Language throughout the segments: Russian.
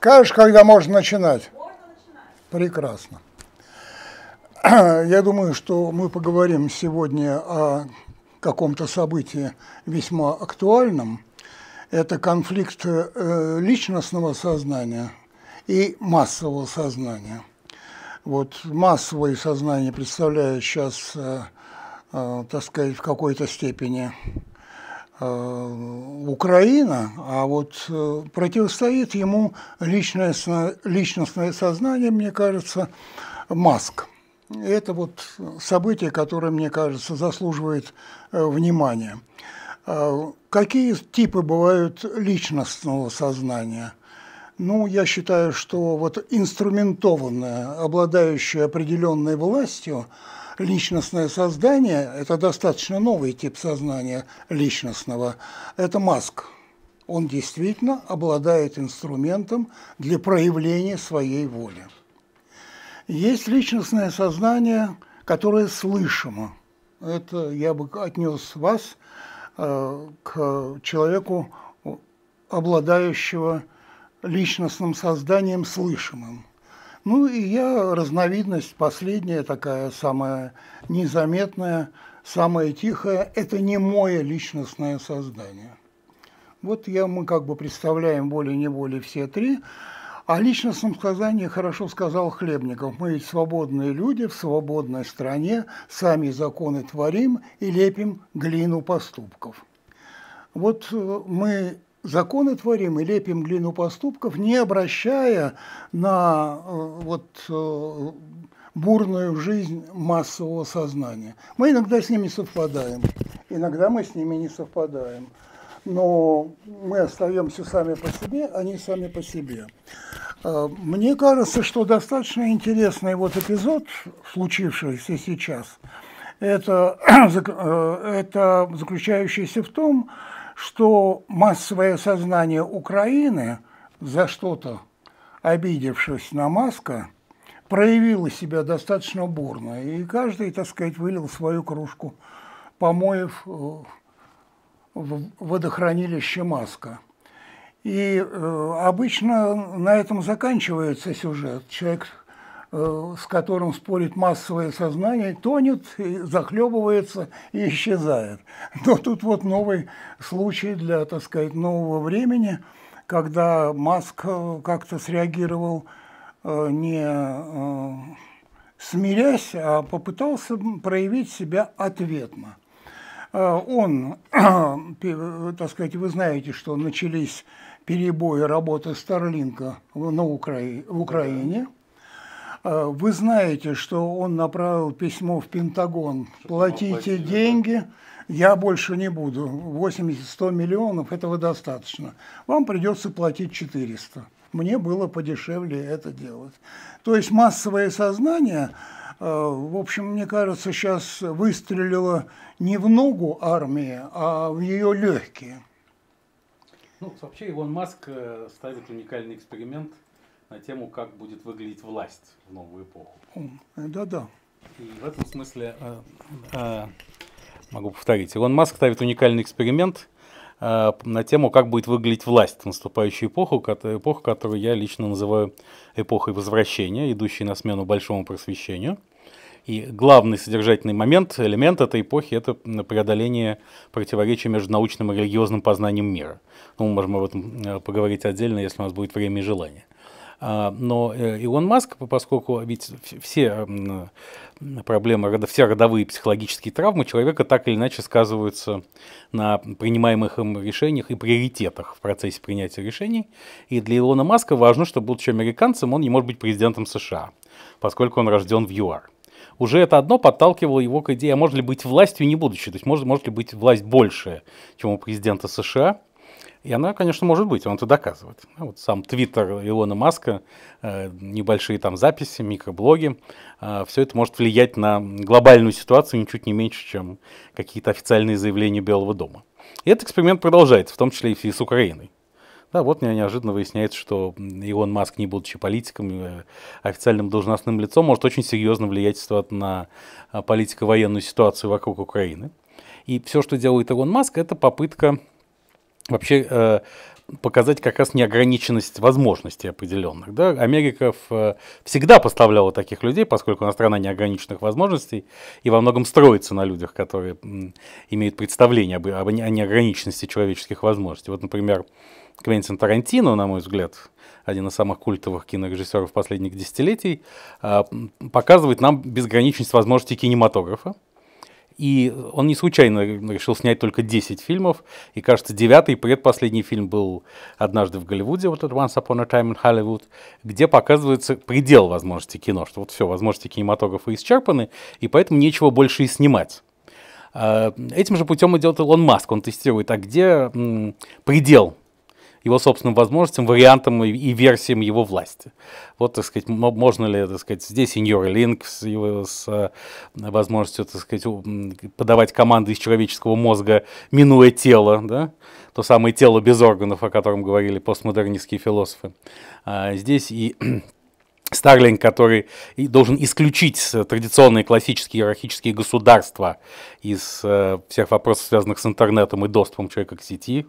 Скажешь, когда можно начинать? Можно начинать. Прекрасно. Я думаю, что мы поговорим сегодня о каком-то событии весьма актуальном. Это конфликт э, личностного сознания и массового сознания. Вот массовое сознание представляет сейчас, э, э, так сказать, в какой-то степени Э, Украина, а вот э, противостоит ему личностное, личностное сознание, мне кажется, Маск. Это вот событие, которое, мне кажется, заслуживает э, внимания. Какие типы бывают личностного сознания? Ну, я считаю, что вот инструментованное, обладающее определенной властью – личностное создание – это достаточно новый тип сознания личностного. Это Маск. Он действительно обладает инструментом для проявления своей воли. Есть личностное сознание, которое слышимо. Это я бы отнес вас э, к человеку, обладающего личностным созданием слышимым. Ну и я разновидность последняя, такая самая незаметная, самая тихая – это не мое личностное создание. Вот я, мы как бы представляем волей-неволей все три. О личностном сказании хорошо сказал Хлебников. Мы ведь свободные люди в свободной стране, сами законы творим и лепим глину поступков. Вот э, мы законы творим и лепим глину поступков, не обращая на э, вот э, бурную жизнь массового сознания. Мы иногда с ними совпадаем, иногда мы с ними не совпадаем, но мы остаемся сами по себе, они сами по себе. Э, мне кажется, что достаточно интересный вот эпизод, случившийся сейчас, это, это заключающийся в том, что массовое сознание Украины за что-то, обидевшись на Маска, проявило себя достаточно бурно. И каждый, так сказать, вылил свою кружку, помоев э, в водохранилище Маска. И э, обычно на этом заканчивается сюжет. Человек Э, с которым спорит массовое сознание, тонет, захлебывается и исчезает. Но тут вот новый случай для, так сказать, нового времени, когда Маск э, как-то среагировал э, не смирясь, а попытался проявить себя ответно. Он, так сказать, вы знаете, что начались перебои работы Старлинка на Укра... в Украине. Да а, вы знаете, что он направил письмо в Пентагон. Платите деньги, я больше не буду. 80-100 миллионов, этого достаточно. Вам придется платить 400. Мне было подешевле это делать. То есть массовое сознание, а, в общем, мне кажется, сейчас выстрелило не в ногу армии, а в ее легкие. Ну, вообще, Илон Маск э, ставит уникальный эксперимент – на тему, как будет выглядеть власть в новую эпоху. Да-да. И в этом смысле э, э, могу повторить. Илон Маск ставит уникальный эксперимент э, на тему, как будет выглядеть власть в наступающую эпоху, эпоху, которую я лично называю эпохой возвращения, идущей на смену большому просвещению. И главный содержательный момент, элемент этой эпохи – это преодоление противоречия между научным и религиозным познанием мира. Ну, мы можем об этом э, поговорить отдельно, если у нас будет время и желание. А, но э, Илон Маск, поскольку ведь все проблемы, все родовые психологические травмы человека так или иначе сказываются на принимаемых им решениях и приоритетах в процессе принятия решений. И для Илона Маска важно, что, будучи американцем, он не может быть президентом США, поскольку он рожден в ЮАР уже это одно подталкивало его к идее, а может ли быть властью не будучи, то есть может, может ли быть власть большая, чем у президента США, и она, конечно, может быть, он это доказывает. Ну, вот сам твиттер Илона Маска, э, небольшие там записи, микроблоги, э, все это может влиять на глобальную ситуацию ничуть не меньше, чем какие-то официальные заявления Белого дома. И этот эксперимент продолжается, в том числе и в связи с Украиной. Да, вот неожиданно выясняется, что Илон Маск, не будучи политиком, э, официальным должностным лицом, может очень серьезно влиять на политико-военную ситуацию вокруг Украины. И все, что делает Илон Маск, это попытка вообще э, показать как раз неограниченность возможностей определенных. Да? Америка в, э, всегда поставляла таких людей, поскольку она страна неограниченных возможностей и во многом строится на людях, которые м, имеют представление об, об, неограниченности человеческих возможностей. Вот, например, Квентин Тарантино, на мой взгляд, один из самых культовых кинорежиссеров последних десятилетий, э, показывает нам безграничность возможностей кинематографа. И он не случайно решил снять только 10 фильмов. И, кажется, девятый предпоследний фильм был «Однажды в Голливуде», вот этот «Once Upon a Time in Hollywood», где показывается предел возможностей кино, что вот все, возможности кинематографа исчерпаны, и поэтому нечего больше и снимать. А, этим же путем идет Илон Маск. Он тестирует, а где предел его собственным возможностям, вариантам и, и версиям его власти. Вот, так сказать, можно ли, так сказать, здесь сеньор Линк с, его, с э, возможностью, так сказать, подавать команды из человеческого мозга, минуя тело, да? то самое тело без органов, о котором говорили постмодернистские философы. А здесь и Старлинг, который должен исключить э, традиционные классические иерархические государства из э, всех вопросов, связанных с интернетом и доступом человека к сети,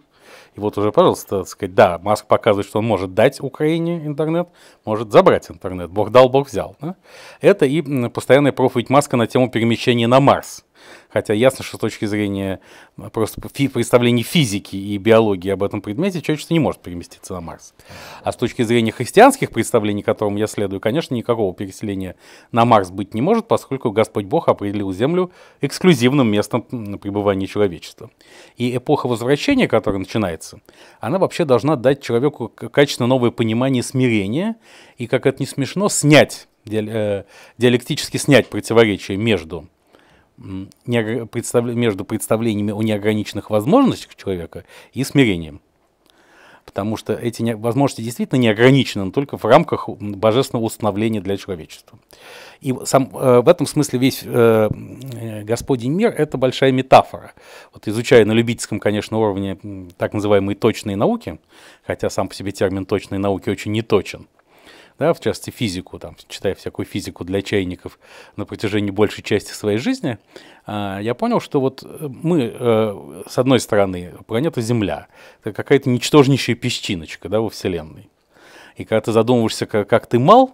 и вот уже, пожалуйста, так сказать, да, Маск показывает, что он может дать Украине интернет, может забрать интернет. Бог дал, Бог взял. Да? Это и постоянная проповедь Маска на тему перемещения на Марс. Хотя ясно, что с точки зрения просто представлений физики и биологии об этом предмете человечество не может переместиться на Марс. А с точки зрения христианских представлений, которым я следую, конечно, никакого переселения на Марс быть не может, поскольку Господь Бог определил Землю эксклюзивным местом пребывания человечества. И эпоха возвращения, которая начинается, она вообще должна дать человеку качественно новое понимание смирения и, как это не смешно, снять э, диалектически снять противоречие между между представлениями о неограниченных возможностях человека и смирением. Потому что эти возможности действительно не ограничены, но только в рамках божественного установления для человечества. И сам, э, в этом смысле весь э, э, Господень мир – это большая метафора. Вот изучая на любительском, конечно, уровне так называемые точные науки, хотя сам по себе термин «точные науки» очень неточен – да, в частности физику, там, читая всякую физику для чайников на протяжении большей части своей жизни, а, я понял, что вот э, мы, э, с одной стороны, планета Земля, это какая-то ничтожнейшая песчиночка да, во Вселенной. И когда ты задумываешься, как, как ты мал,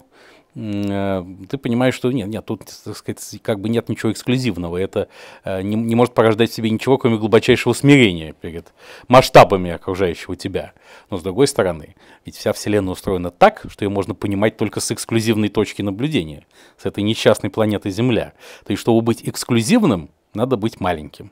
Э, ты понимаешь, что нет, нет, тут, так сказать, как бы нет ничего эксклюзивного. Это э, не, не может порождать в себе ничего, кроме глубочайшего смирения перед масштабами окружающего тебя. Но с другой стороны, ведь вся Вселенная устроена так, что ее можно понимать только с эксклюзивной точки наблюдения, с этой несчастной планеты Земля. То есть, чтобы быть эксклюзивным, надо быть маленьким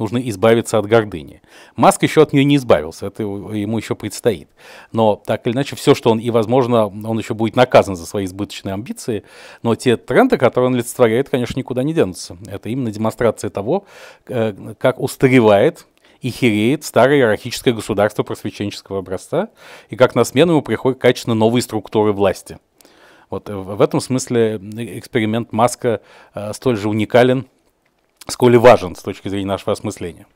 нужно избавиться от гордыни. Маск еще от нее не избавился, это ему еще предстоит. Но так или иначе, все, что он, и возможно, он еще будет наказан за свои избыточные амбиции, но те тренды, которые он олицетворяет, конечно, никуда не денутся. Это именно демонстрация того, э, как устаревает и хереет старое иерархическое государство просвещенческого образца, и как на смену ему приходят качественно новые структуры власти. Вот э, в этом смысле э, эксперимент Маска столь же уникален, сколь важен с точки зрения нашего осмысления?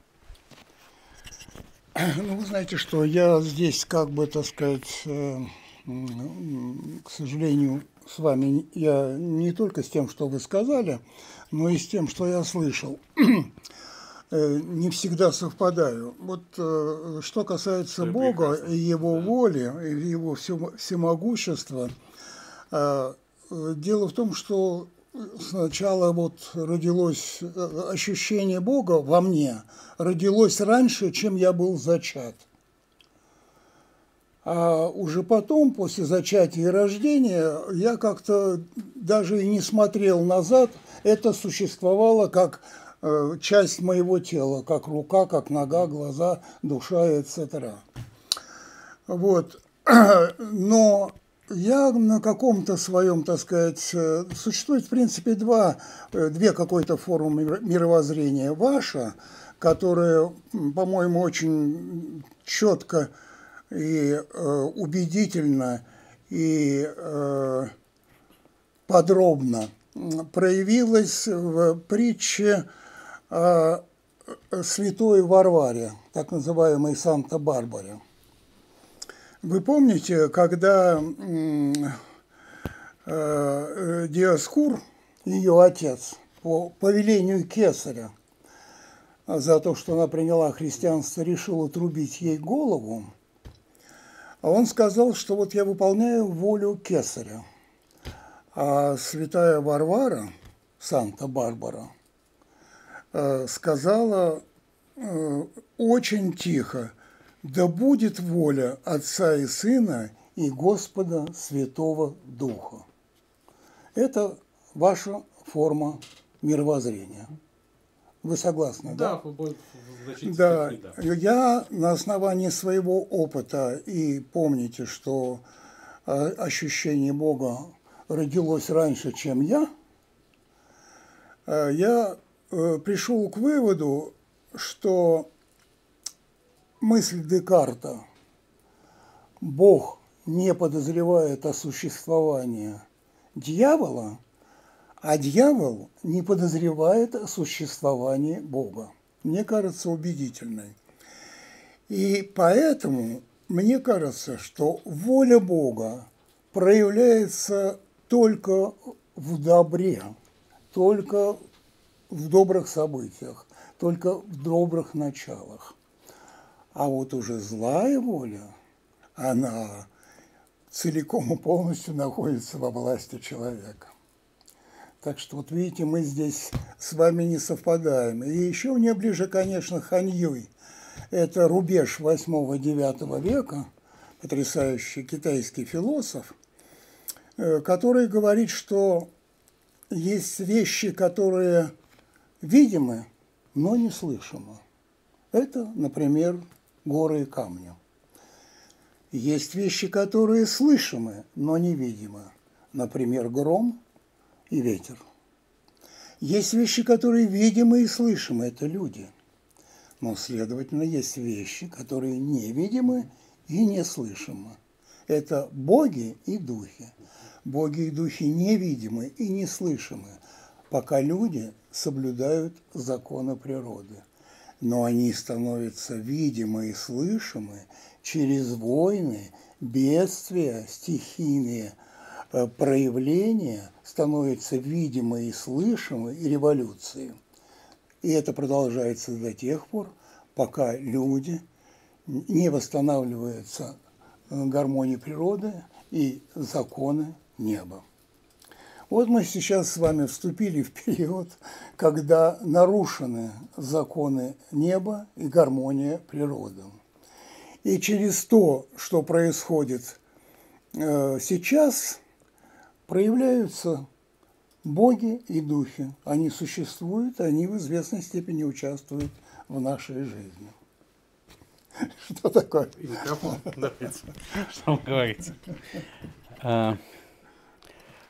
Ну, вы знаете, что я здесь, как бы, так сказать, э, к сожалению, с вами я не только с тем, что вы сказали, но и с тем, что я слышал. Э, не всегда совпадаю. Вот э, что касается Все Бога и Его да. воли, и Его всемогущества, дело в том, что сначала вот родилось э, ощущение Бога во мне, родилось раньше, чем я был зачат. А уже потом, после зачатия и рождения, я как-то даже и не смотрел назад. Это существовало как э, часть моего тела, как рука, как нога, глаза, душа, etc. Вот. Но я на каком-то своем, так сказать, э, существует в принципе два, э, две какой-то формы мировоззрения. Ваша, которая, по-моему, очень четко и э, убедительно и э, подробно проявилась в притче о э, святой Варваре, так называемой Санта-Барбаре. Вы помните, когда э, э, Диаскур, ее отец, по повелению кесаря, а за то, что она приняла христианство, решил отрубить ей голову, а он сказал, что вот я выполняю волю кесаря. А святая Варвара, Санта-Барбара, э, сказала э, очень тихо – да будет воля Отца и Сына и Господа Святого Духа. Это ваша форма мировоззрения. Вы согласны, да? Да, да. я на основании своего опыта, и помните, что а, ощущение Бога родилось раньше, чем я, э, я э, пришел к выводу, что Мысль Декарта. Бог не подозревает о существовании дьявола, а дьявол не подозревает о существовании Бога. Мне кажется убедительной. И поэтому мне кажется, что воля Бога проявляется только в добре, только в добрых событиях, только в добрых началах. А вот уже злая воля, она целиком и полностью находится во власти человека. Так что вот видите, мы здесь с вами не совпадаем. И еще мне ближе, конечно, Ханьюй. Это рубеж 8-9 века, потрясающий китайский философ, э, который говорит, что есть вещи, которые видимы, но не слышимы. Это, например, горы и камни. Есть вещи, которые слышимы, но невидимы. Например, гром и ветер. Есть вещи, которые видимы и слышимы. Это люди. Но, следовательно, есть вещи, которые невидимы и неслышимы. Это боги и духи. Боги и духи невидимы и неслышимы, пока люди соблюдают законы природы но они становятся видимы и слышимы через войны, бедствия, стихийные э, проявления становятся видимы и слышимы и революции. И это продолжается до тех пор, пока люди не восстанавливаются э, гармонии природы и законы неба. Вот мы сейчас с вами вступили в период, когда нарушены законы неба и гармония природы. И через то, что происходит э, сейчас, проявляются боги и духи. Они существуют, они в известной степени участвуют в нашей жизни. Что такое? Что вы говорите? Э,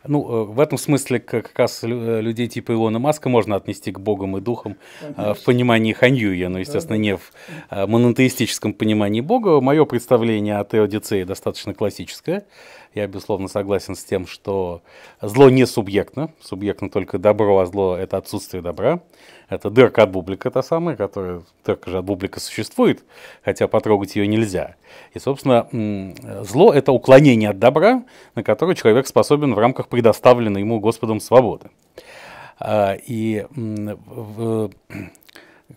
ну, э, в этом смысле как раз э, людей типа Илона Маска можно отнести к богам и духам э, Конечно. в понимании Ханьюя, но, ну, естественно, не в монотеистическом понимании бога. Мое представление о теодицее достаточно классическое. Я, безусловно, согласен с тем, что зло не субъектно. Субъектно только добро, а зло – это отсутствие добра. Это дырка от бублика та самая, которая, дырка же от бублика существует, хотя потрогать ее нельзя. И, собственно, зло – это уклонение от добра, на которое человек способен в рамках предоставленной ему Господом свободы. А, и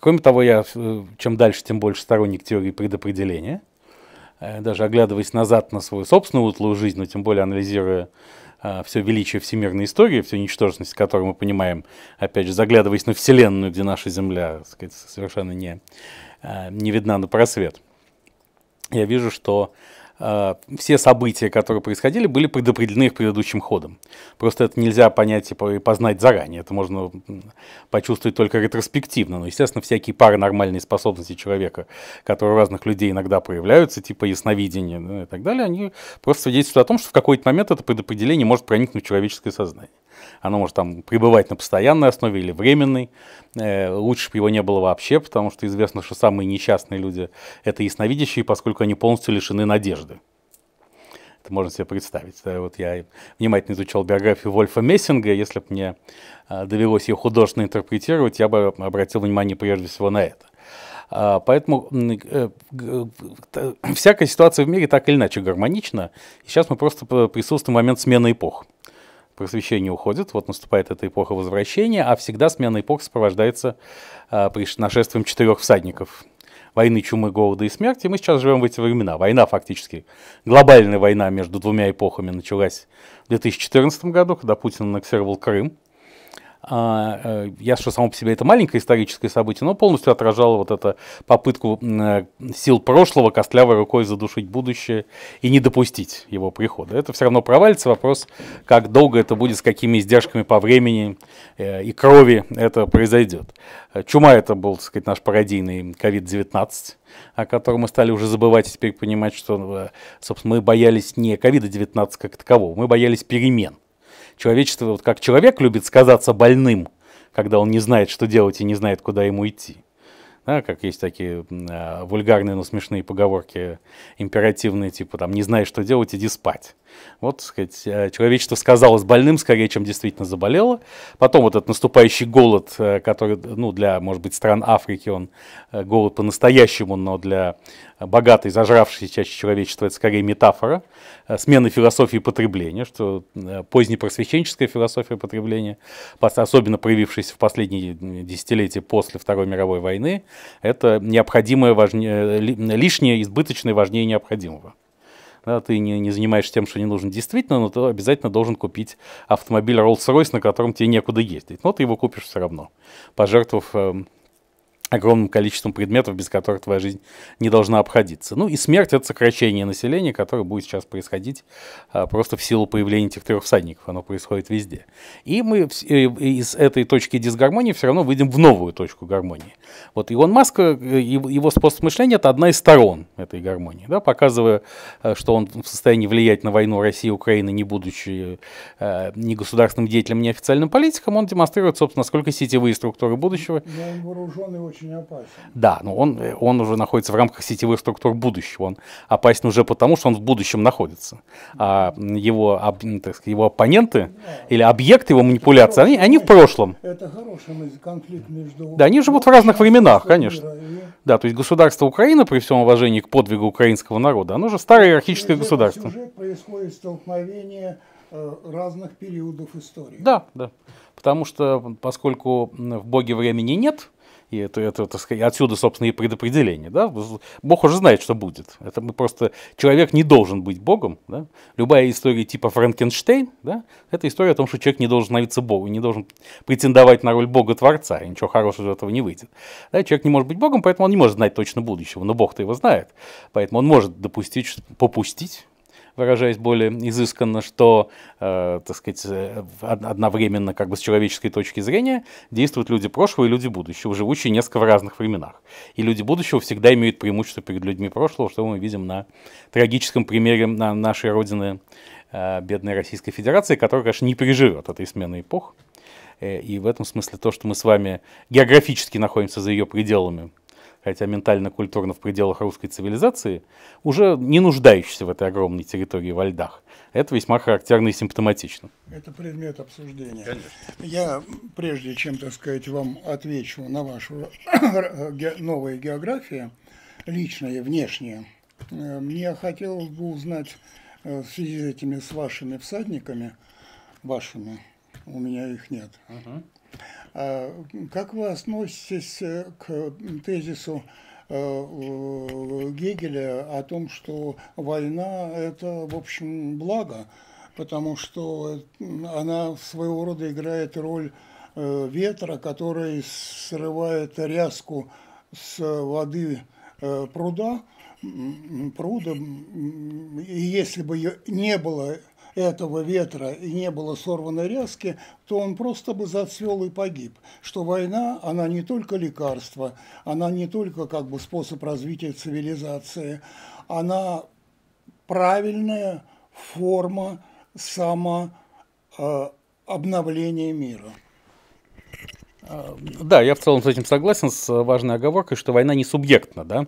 Кроме того, я э, чем дальше, тем больше сторонник теории предопределения – Э, даже оглядываясь назад на свою собственную утлую жизнь, но тем более анализируя э, все величие всемирной истории, всю ничтожность, которую мы понимаем, опять же, заглядываясь на Вселенную, где наша Земля так сказать, совершенно не, э, не видна на просвет, я вижу, что Э, все события, которые происходили, были предопределены их предыдущим ходом. Просто это нельзя понять типа, и познать заранее, это можно почувствовать только ретроспективно. Но, естественно, всякие паранормальные способности человека, которые у разных людей иногда проявляются, типа ясновидение ну, и так далее, они просто свидетельствуют о том, что в какой-то момент это предопределение может проникнуть в человеческое сознание. Оно может там пребывать на постоянной основе или временной. Э, лучше бы его не было вообще, потому что известно, что самые несчастные люди – это ясновидящие, поскольку они полностью лишены надежды. Это можно себе представить. Вот я внимательно изучал биографию Вольфа Мессинга. Если бы мне а, довелось ее художественно интерпретировать, я бы обратил внимание прежде всего на это. А, поэтому э, всякая ситуация в мире так или иначе гармонична. И сейчас мы просто присутствуем в момент смены эпох просвещение уходит, вот наступает эта эпоха возвращения, а всегда смена эпох сопровождается э, нашествием четырех всадников войны, чумы, голода и смерти. Мы сейчас живем в эти времена. Война фактически, глобальная война между двумя эпохами началась в 2014 году, когда Путин аннексировал Крым. А, э, я что само по себе это маленькое историческое событие, но полностью отражало вот эту попытку э, сил прошлого костлявой рукой задушить будущее и не допустить его прихода. Это все равно провалится. Вопрос, как долго это будет, с какими издержками по времени э, и крови это произойдет. Чума это был, так сказать, наш пародийный COVID-19 о котором мы стали уже забывать и теперь понимать, что, собственно, мы боялись не COVID-19 как такового, мы боялись перемен человечество, вот как человек любит сказаться больным, когда он не знает, что делать и не знает, куда ему идти. Да, как есть такие э, вульгарные, но смешные поговорки императивные, типа там «не знаешь, что делать, иди спать». Вот, так сказать, э, человечество сказалось больным скорее, чем действительно заболело. Потом вот этот наступающий голод, э, который, ну, для, может быть, стран Африки, он э, голод по-настоящему, но для богатой, зажравшейся части человечества это скорее метафора. смены философии потребления, что позднепросвещенческая философия потребления, особенно проявившаяся в последние десятилетия после Второй мировой войны, это необходимое, важнее, лишнее, избыточное, важнее необходимого когда ты не, не занимаешься тем, что не нужно действительно, но ты обязательно должен купить автомобиль Rolls-Royce, на котором тебе некуда ездить. Но ты его купишь все равно, пожертвовав эм, огромным количеством предметов, без которых твоя жизнь не должна обходиться. Ну и смерть — это сокращение населения, которое будет сейчас происходить а, просто в силу появления этих трех всадников. Оно происходит везде. И мы э, из этой точки дисгармонии все равно выйдем в новую точку гармонии. Вот Илон Маск, э, его способ мышления — это одна из сторон этой гармонии. Да? Показывая, э, что он в состоянии влиять на войну России и Украины, не будучи а, ни государственным деятелем, ни официальным политиком, он демонстрирует, собственно, насколько сетевые структуры будущего... Да, ну, он вооруженный очень очень опасен. Да, но он, э, он уже находится в рамках сетевых структур будущего. Он опасен уже потому, что он в будущем находится. А его, так сказать, его оппоненты да. или объекты его манипуляции, они, они в прошлом. Это хороший конфликт между... Да, они живут в разных временах, конечно. Да, то есть государство Украины при всем уважении к подвигу украинского народа, оно же старое иерархическое государство. Сюжет происходит столкновение э, разных периодов истории. Да, да. Потому что, поскольку в Боге времени нет, и это, это так отсюда, собственно, и предопределение. Да? Бог уже знает, что будет. Это мы просто... Человек не должен быть Богом. Да? Любая история типа Франкенштейн, да, это история о том, что человек не должен становиться Богом, не должен претендовать на роль Бога-творца, и ничего хорошего из этого не выйдет. Да? Человек не может быть Богом, поэтому он не может знать точно будущего, но Бог-то его знает. Поэтому он может допустить, попустить выражаясь более изысканно, что, э, так сказать, э, одновременно как бы с человеческой точки зрения действуют люди прошлого и люди будущего, живущие несколько в разных временах. И люди будущего всегда имеют преимущество перед людьми прошлого, что мы видим на трагическом примере на нашей родины э, бедной Российской Федерации, которая, конечно, не переживет этой смены эпох. Э, и в этом смысле то, что мы с вами географически находимся за ее пределами, хотя ментально-культурно в пределах русской цивилизации, уже не нуждающийся в этой огромной территории во льдах. Это весьма характерно и симптоматично. Это предмет обсуждения. Конечно. Я, прежде чем, так сказать, вам отвечу на вашу новую географию, личная, внешняя, э, мне хотелось бы узнать э, в связи с этими с вашими всадниками, вашими, у меня их нет, угу. А, как вы относитесь э, к тезису э, Гегеля о том, что война – это, в общем, благо, потому что она своего рода играет роль э, ветра, который срывает ряску с воды пруда, пруда, и если бы ее не было этого ветра и не было сорвано ряски, то он просто бы зацвел и погиб. Что война, она не только лекарство, она не только как бы способ развития цивилизации, она правильная форма самообновления э, мира. Да, я в целом с этим согласен, с важной оговоркой, что война не субъектна, да.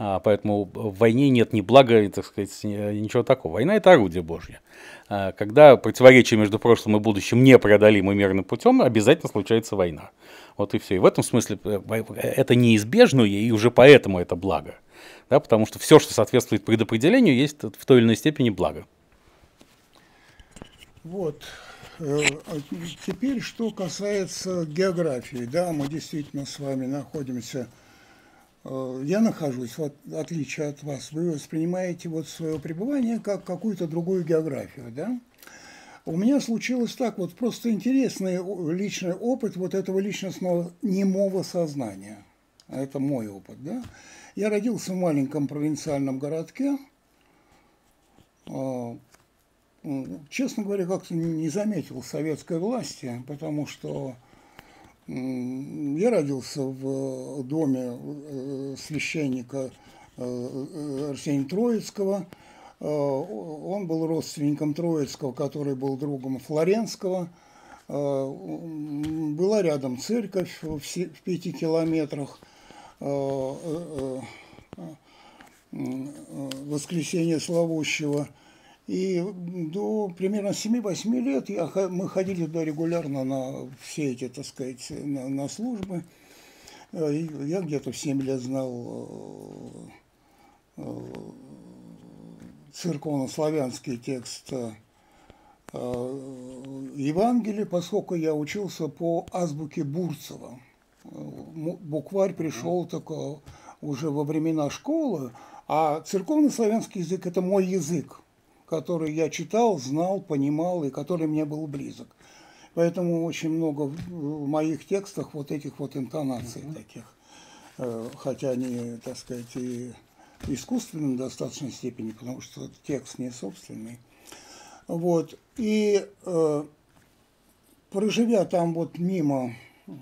А, поэтому в войне нет ни блага, так сказать, ничего такого. Война – это орудие Божье. А, когда противоречие между прошлым и будущим непреодолимо мирным путем, обязательно случается война. Вот и все. И в этом смысле э, это неизбежно, и уже поэтому это благо. Да, потому что все, что соответствует предопределению, есть в той или иной степени благо. Вот. Э, а теперь, что касается географии, да, мы действительно с вами находимся в Э, я нахожусь, вот, в отличие от вас, вы воспринимаете вот свое пребывание как какую-то другую географию, да? У меня случилось так, вот просто интересный личный опыт вот этого личностного немого сознания. Это мой опыт, да? Я родился в маленьком провинциальном городке. Э, честно говоря, как-то не заметил советской власти, потому что я родился в э, доме э, священника э, Арсения Троицкого. Он был родственником Троицкого, который был другом Флоренского. Была рядом церковь в пяти километрах. Воскресенье Славущего – и до примерно 7-8 лет я, мы ходили туда регулярно на все эти, так сказать, на, на службы. Э, я где-то в 7 лет знал э, церковно-славянский текст э, Евангелия, поскольку я учился по азбуке Бурцева. Букварь пришел только уже во времена школы, а церковно-славянский язык – это мой язык который я читал, знал, понимал и который мне был близок. Поэтому очень много в моих текстах вот этих вот интонаций угу. таких, э, хотя они, так сказать, и искусственны в достаточной степени, потому что текст не собственный. Вот. И э, проживя там вот мимо э,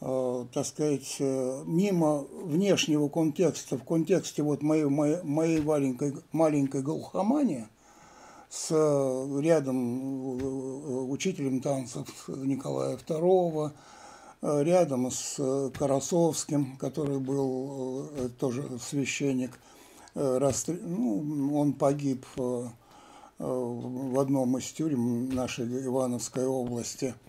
Э, так сказать, э, мимо внешнего контекста, в контексте вот моей, моей, моей маленькой, маленькой глухомании с э, рядом учителем танцев Николая II, рядом с Карасовским, который был тоже священник, расстрел... ну, он погиб в одном из тюрем нашей Ивановской области –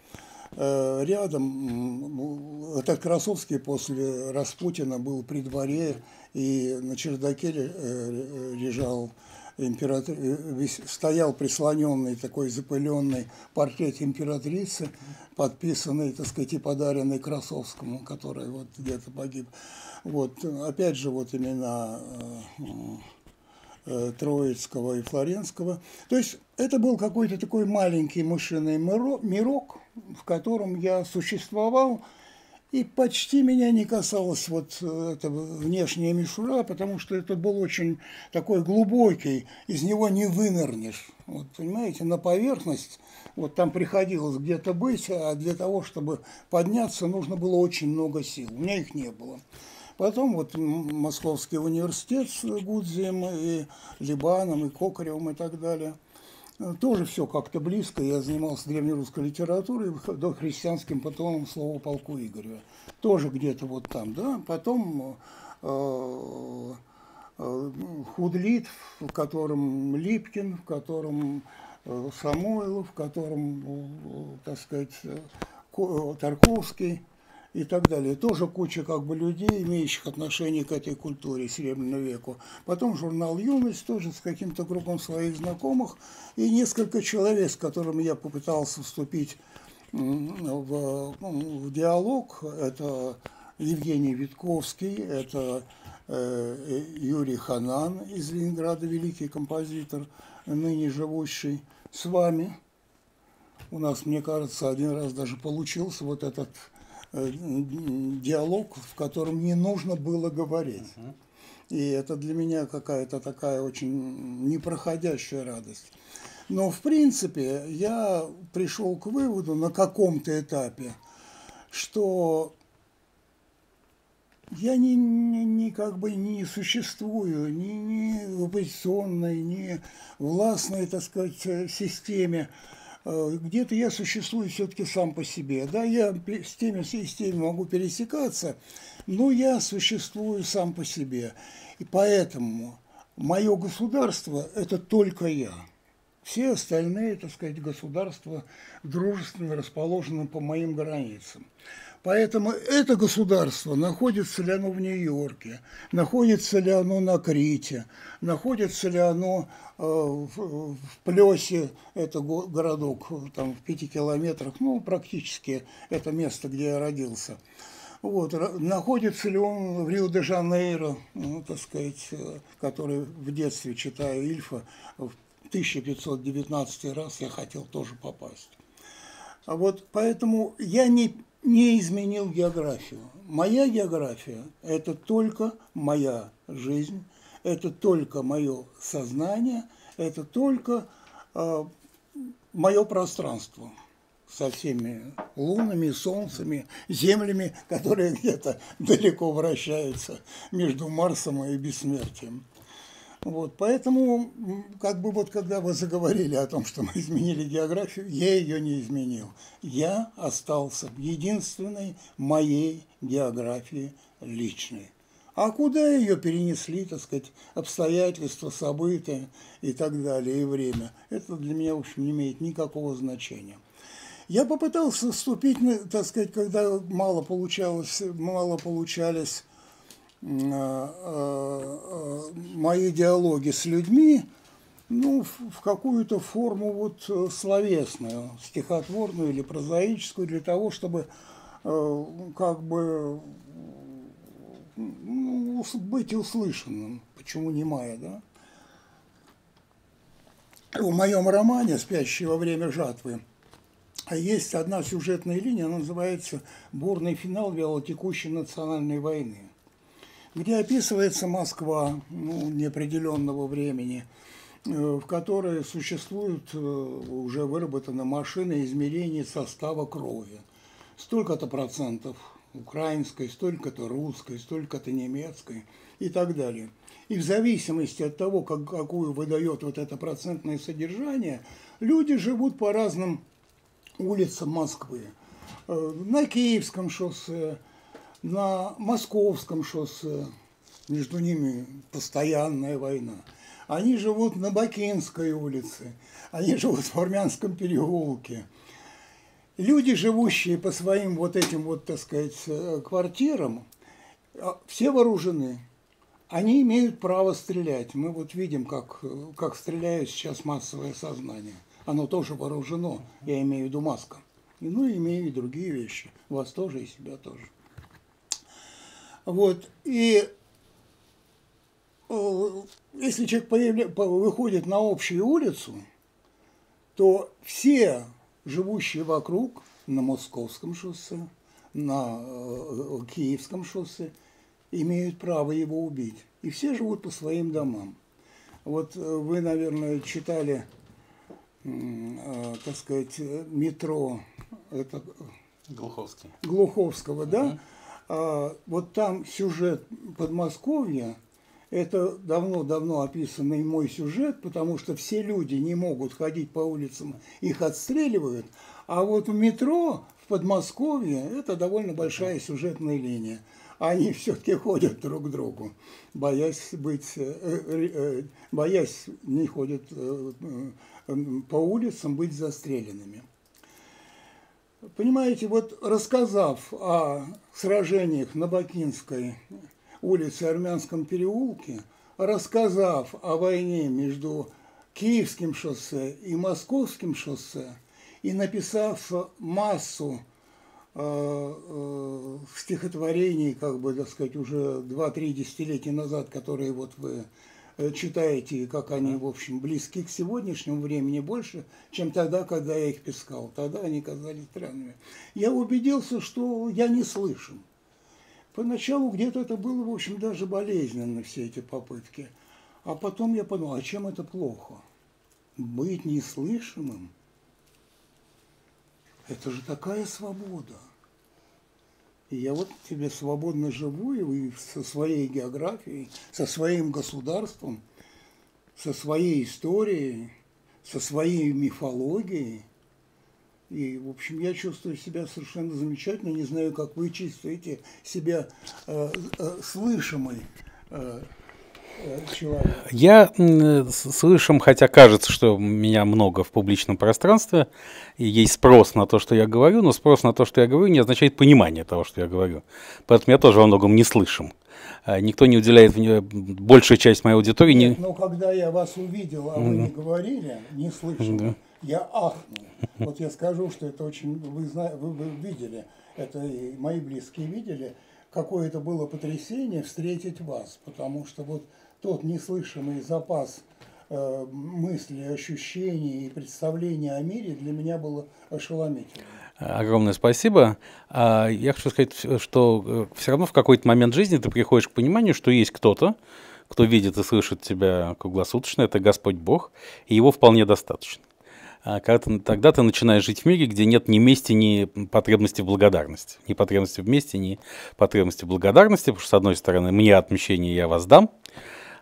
Э, рядом, этот Красовский после Распутина был при дворе и на чердаке э, лежал император... Э, стоял прислоненный такой запыленный портрет императрицы, подписанный, так сказать, и подаренный Красовскому, который вот где-то погиб. Вот, опять же, вот имена Троицкого и Флоренского. То есть это был какой-то такой маленький мышиный мирок, в котором я существовал, и почти меня не касалось вот э, это внешняя мишура, потому что это был очень такой глубокий, из него не вынырнешь. Вот, понимаете, на поверхность, вот там приходилось где-то быть, а для того, чтобы подняться, нужно было очень много сил. У меня их не было. Потом вот Московский университет с Гудзием и Либаном и Кокаревым и так далее – тоже все как-то близко. Я занимался древнерусской литературой, до христианским патроном слова полку Игоря. Тоже где-то вот там, да. Потом э, э, Худлит, в котором Липкин, в котором э, Самойлов, в котором, так сказать, Тарковский и так далее. Тоже куча как бы людей, имеющих отношение к этой культуре, серебряного века Потом журнал «Юность» тоже с каким-то группом своих знакомых и несколько человек, с которыми я попытался вступить в, ну, в диалог. Это Евгений Витковский, это э, Юрий Ханан из Ленинграда, великий композитор, ныне живущий с вами. У нас, мне кажется, один раз даже получился вот этот Э, диалог, в котором не нужно было говорить. И это для меня какая-то такая очень непроходящая радость. Но, в принципе, я пришел к выводу на каком-то этапе, что я не, не, не как бы не существую ни, ни в оппозиционной, ни властной, так сказать, системе. Э, где-то я существую все-таки сам по себе. Да, я с теми, с теми могу пересекаться, но я существую сам по себе. И поэтому мое государство – это только я. Все остальные, так сказать, государства дружественно расположены по моим границам. Поэтому это государство, находится ли оно в Нью-Йорке, находится ли оно на Крите, находится ли оно э, в Плесе, это городок там, в пяти километрах, ну, практически это место, где я родился. Вот, находится ли он в Рио-де-Жанейро, ну, так сказать, э, который в детстве, читая Ильфа, в 1519 раз я хотел тоже попасть. А вот поэтому я не не изменил географию. Моя география – это только моя жизнь, это только мое сознание, это только э, а, мое пространство со всеми лунами, солнцами, землями, которые где-то далеко вращаются между Марсом и бессмертием. Вот, поэтому, как бы вот когда вы заговорили о том, что мы изменили географию, я ее не изменил. Я остался в единственной моей географии личной. А куда ее перенесли, так сказать, обстоятельства, события и так далее, и время, это для меня, в общем, не имеет никакого значения. Я попытался вступить, так сказать, когда мало получалось, мало получались Э, э, мои диалоги с людьми ну, в какую-то форму вот э, словесную, стихотворную или прозаическую, для того, чтобы как бы ну, быть услышанным, почему не мая, да? В моем романе «Спящие во время жатвы» есть одна сюжетная линия, она называется «Бурный финал вялотекущей национальной войны» где описывается Москва ну, неопределенного времени, э, в которой существуют э, уже выработаны машины измерения состава крови. Столько-то процентов украинской, столько-то русской, столько-то немецкой и так далее. И в зависимости от того, как, какую выдает вот это процентное содержание, люди живут по разным улицам Москвы. Э, на Киевском шоссе, на Московском шоссе, э, между ними постоянная война. Они живут на Бакинской улице, они живут в Армянском переулке. Люди, живущие по своим вот этим вот, так сказать, э, квартирам, а, все вооружены. Они имеют право стрелять. Мы вот видим, как, э, как стреляет сейчас массовое сознание. Оно тоже вооружено, я имею в виду маска. Ну, имею и другие вещи. Вас тоже и себя тоже. Вот. И э, если человек появля... выходит на общую улицу, то все живущие вокруг на Московском шоссе, на э, Киевском шоссе, имеют право его убить. И все живут по своим домам. Вот э, вы, наверное, читали, так сказать, метро это... Глуховский. Глуховского, да? Угу. А, вот там сюжет Подмосковья, это давно-давно описанный мой сюжет, потому что все люди не могут ходить по улицам, их отстреливают. А вот в метро в Подмосковье это довольно большая сюжетная линия. Они все-таки ходят друг к другу, боясь быть, э, э, боясь не ходят э, по улицам быть застреленными. Понимаете, вот рассказав о сражениях на Бакинской улице Армянском переулке, рассказав о войне между Киевским шоссе и Московским шоссе, и написав массу э, э, стихотворений, как бы, так сказать, уже 2-3 десятилетия назад, которые вот вы Э, читаете, как они, в общем, близки к сегодняшнему времени больше, чем тогда, когда я их пискал. Тогда они казались странными. Я убедился, что я не слышен. Поначалу где-то это было, в общем, даже болезненно, все эти попытки. А потом я подумал, а чем это плохо? Быть неслышимым – это же такая свобода – и я вот тебе свободно живу и со своей географией, со своим государством, со своей историей, со своей мифологией. И, в общем, я чувствую себя совершенно замечательно. Не знаю, как вы чувствуете себя э, э, слышимой. Э, я слышим, хотя кажется, что меня много в публичном пространстве, и есть спрос на то, что я говорю, но спрос на то, что я говорю, не означает понимание того, что я говорю. Поэтому я тоже во многом не слышим. А, никто не уделяет мне большая часть моей аудитории. не... Но когда я вас увидел, а вы не говорили, не слышал, mm я ахнул. Вот я скажу, что это очень вы, зна... вы, вы видели, это и мои близкие видели, какое это было потрясение встретить вас, потому что вот тот неслышимый запас э, мыслей, ощущений и представлений о мире для меня было ошеломительным. Огромное спасибо. А, я хочу сказать, что э, все равно в какой-то момент жизни ты приходишь к пониманию, что есть кто-то, кто видит и слышит тебя круглосуточно, это Господь Бог, и его вполне достаточно. А, когда ты, тогда ты начинаешь жить в мире, где нет ни мести, ни потребности в благодарности. Ни потребности в мести, ни потребности в благодарности, потому что, с одной стороны, мне отмещение я вас дам,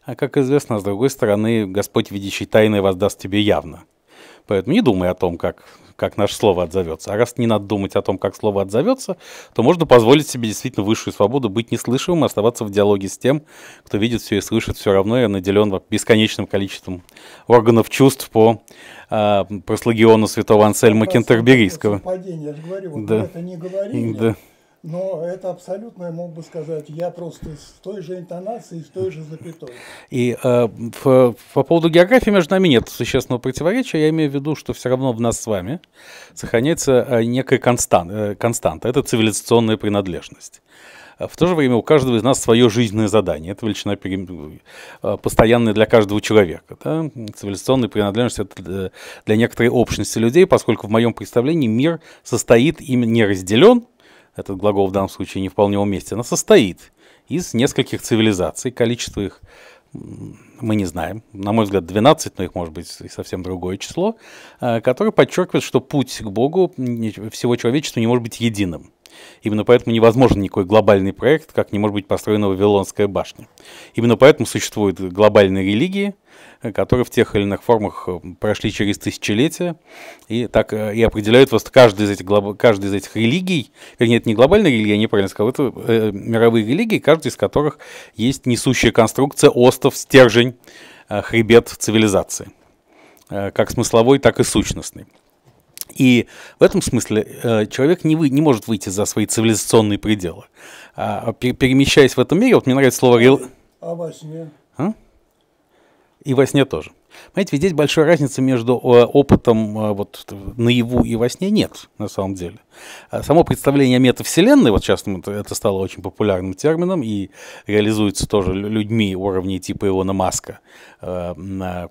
а как известно, с другой стороны, Господь, видящий тайны, воздаст тебе явно. Поэтому не думай о том, как, как наше слово отзовется. А раз не надо думать о том, как слово отзовется, то можно позволить себе действительно высшую свободу быть неслышимым, оставаться в диалоге с тем, кто видит все и слышит все равно, и наделен бесконечным количеством органов чувств по э, прослогиону святого Ансельма Кентерберийского. Совпадение, я же говорю, вот да. это не говорение. Да но это абсолютно, я мог бы сказать, я просто с той же интонацией, с той же запятой. И э, по, по поводу географии между нами нет существенного противоречия. Я имею в виду, что все равно в нас с вами сохраняется э, некая констан, э, константа. Это цивилизационная принадлежность. В то же время у каждого из нас свое жизненное задание. Это величина э, постоянная для каждого человека. Да? Цивилизационная принадлежность это для некоторой общности людей, поскольку в моем представлении мир состоит именно не разделен, этот глагол в данном случае не вполне уместен, она состоит из нескольких цивилизаций, количество их мы не знаем, на мой взгляд, 12, но их может быть и совсем другое число, э, которое подчеркивает, что путь к Богу всего человечества не может быть единым. Именно поэтому невозможен никакой глобальный проект, как не может быть построена Вавилонская башня. Именно поэтому существуют глобальные религии – которые в тех или иных формах прошли через тысячелетия и так и определяют просто каждый из этих, глоб... каждый из этих религий, вернее, это не глобальная религия, я неправильно сказал, это э, мировые религии, каждый из которых есть несущая конструкция, остов, стержень, э, хребет цивилизации, э, как смысловой, так и сущностный. И в этом смысле человек не, вы, не может выйти за свои цивилизационные пределы. Перемещаясь в этом мире, вот мне нравится слово... А во сне? И во сне тоже. Понимаете, ведь здесь большой разницы между э, опытом э, вот, наяву и во сне нет, на самом деле. А само представление метавселенной, вот сейчас это стало очень популярным термином и реализуется тоже людьми уровней типа Илона Маска, э,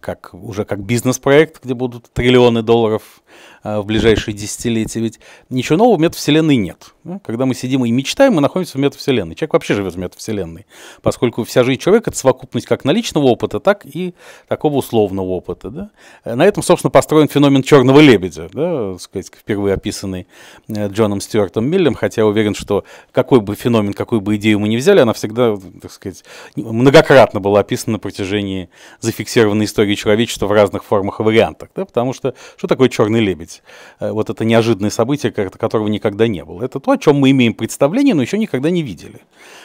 как, уже как бизнес-проект, где будут триллионы долларов в ближайшие десятилетия. Ведь ничего нового в метавселенной нет. Ну, когда мы сидим и мечтаем, мы находимся в метавселенной. Человек вообще живет в метавселенной, поскольку вся жизнь человека — это совокупность как наличного опыта, так и такого условного опыта. Да? На этом, собственно, построен феномен черного лебедя, да, так сказать, впервые описанный э, Джоном Стюартом Миллем, хотя я уверен, что какой бы феномен, какую бы идею мы ни взяли, она всегда, так сказать, многократно была описана на протяжении зафиксированной истории человечества в разных формах и вариантах. Да? Потому что что такое черный лебедь? Э, вот это неожиданное событие, которого никогда не было. Это то, о чем мы имеем представление, но еще никогда не видели.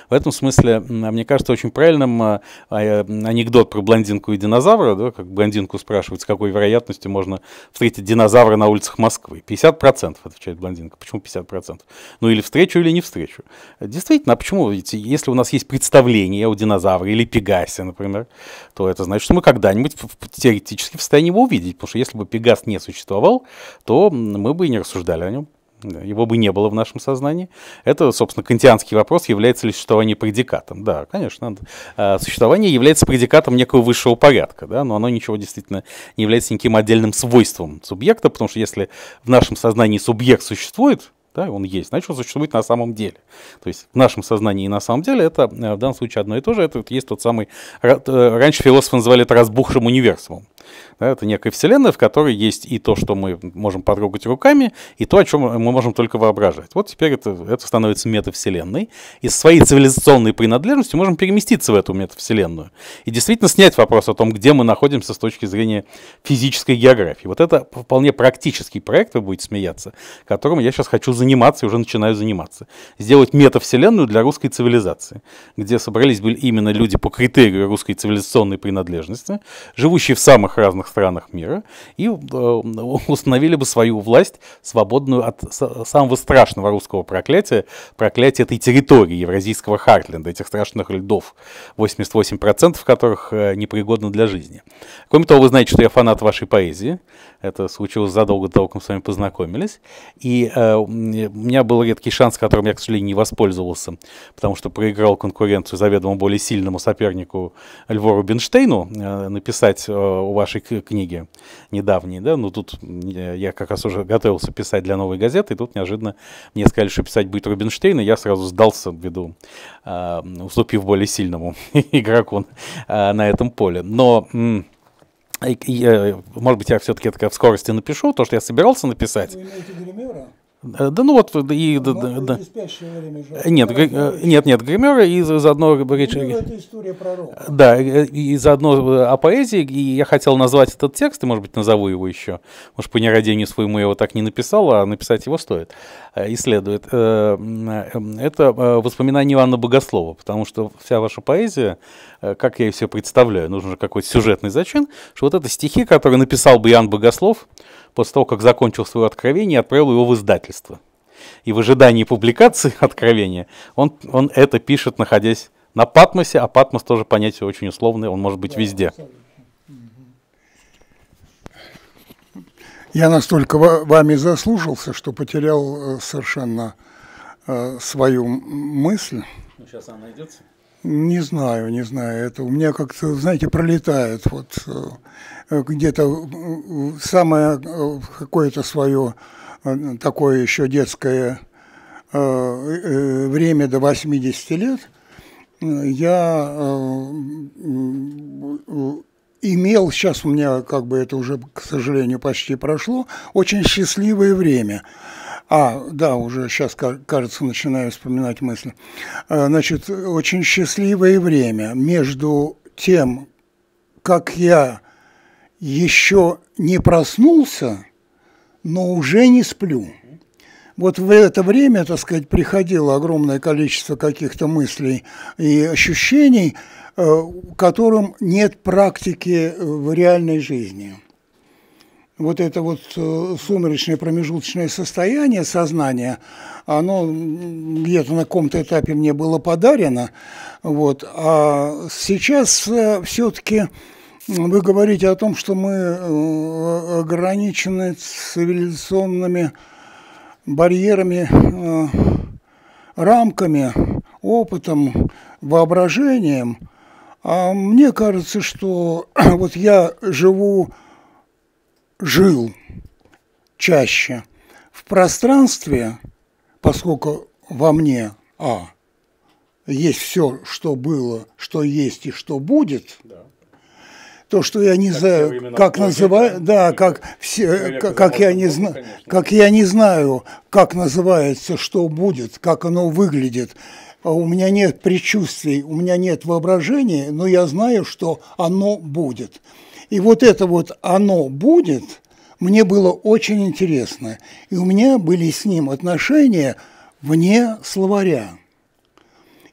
В этом смысле, мне кажется, очень правильным а, а, э, анекдот про блондинку и динозавра, да, как блондинку спрашивают, с какой вероятностью можно встретить динозавра на улицах Москвы. 50% отвечает блондинка. Почему 50%? Ну или встречу, или не встречу. Действительно, а почему? Ведь если у нас есть представление о динозавре или пегасе, например, то это значит, что мы когда-нибудь теоретически в состоянии его увидеть. Потому что если бы пегас не существовал, то мы бы и не рассуждали о нем его бы не было в нашем сознании. Это, собственно, кантианский вопрос, является ли существование предикатом. Да, конечно, а, существование является предикатом некого высшего порядка, да, но оно ничего действительно не является никаким отдельным свойством субъекта, потому что если в нашем сознании субъект существует, да, он есть, значит, он существует на самом деле. То есть в нашем сознании и на самом деле это а, в данном случае одно и то же. Это вот есть тот самый, а, раньше философы называли это разбухшим универсумом. Да, это некая вселенная, в которой есть и то, что мы можем потрогать руками, и то, о чем мы можем только воображать. Вот теперь это, это становится метавселенной. И со своей цивилизационной принадлежностью можем переместиться в эту метавселенную. И действительно снять вопрос о том, где мы находимся с точки зрения физической географии. Вот это вполне практический проект, вы будете смеяться, которым я сейчас хочу заниматься и уже начинаю заниматься. Сделать метавселенную для русской цивилизации, где собрались были именно люди по критерию русской цивилизационной принадлежности, живущие в самых разных странах мира и э, установили бы свою власть, свободную от самого страшного русского проклятия, проклятия этой территории Евразийского Хартленда, этих страшных льдов, 88% которых э, непригодны для жизни. Кроме того, вы знаете, что я фанат вашей поэзии, это случилось задолго до того, как мы с вами познакомились. И э, у меня был редкий шанс, которым я, к сожалению, не воспользовался, потому что проиграл конкуренцию заведомо более сильному сопернику Льву Рубинштейну э, написать э, у вашей книги недавней. Да? Но ну, тут э, я как раз уже готовился писать для новой газеты, и тут неожиданно мне сказали, что писать будет Рубинштейн, и я сразу сдался ввиду, э, уступив более сильному игроку э, на этом поле. Но... А, э, может быть, я все-таки в скорости напишу то, что я собирался написать. Вы имеете Гримера? Э, да ну вот э, и... А да, да, да. Э, нет, нет, нет, гримеры и заодно ну, ну, речь... это история про Да, и заодно о поэзии, и я хотел назвать этот текст, и, может быть, назову его еще. Может, по нерадению своему я его так не написал, а написать его стоит и следует. Это воспоминания Ивана Богослова, потому что вся ваша поэзия, как я ее все представляю, нужен же какой-то сюжетный зачин, что вот это стихи, которые написал бы Иоанн Богослов, после того, как закончил свое откровение, отправил его в издательство. И в ожидании публикации откровения он, он это пишет, находясь на Патмосе, а Патмос тоже понятие очень условное, он может быть везде. Я настолько вами заслужился, что потерял э, совершенно э, свою мысль. Ну, сейчас она найдется? Не знаю, не знаю. Это у меня как-то, знаете, пролетает. Вот э, Э, где-то э, самое э, какое-то свое такое еще детское время до 80 лет, я имел, сейчас у меня как бы это уже, к сожалению, почти прошло, очень счастливое время. А, да, уже сейчас, кажется, начинаю вспоминать мысли. Значит, очень счастливое время между тем, как я еще не проснулся, но уже не сплю. Вот в это время, так сказать, приходило огромное количество каких-то мыслей и ощущений, э, которым нет практики э, в реальной жизни. Вот это вот э, сумеречное промежуточное состояние сознания, оно где-то на каком-то этапе мне было подарено, вот, а сейчас все-таки ну, вы говорите о том, что мы э, ограничены цивилизационными барьерами, э, рамками, опытом, воображением. А мне кажется, что вот я живу, жил чаще в пространстве, поскольку во мне А есть все, что было, что есть и что будет – то, что я не как знаю, как называют, да, как все, как, как я не знаю, как я не знаю, как называется, что будет, как оно выглядит. А у меня нет предчувствий, у меня нет воображения, но я знаю, что оно будет. И вот это вот оно будет, мне было очень интересно. И у меня были с ним отношения вне словаря.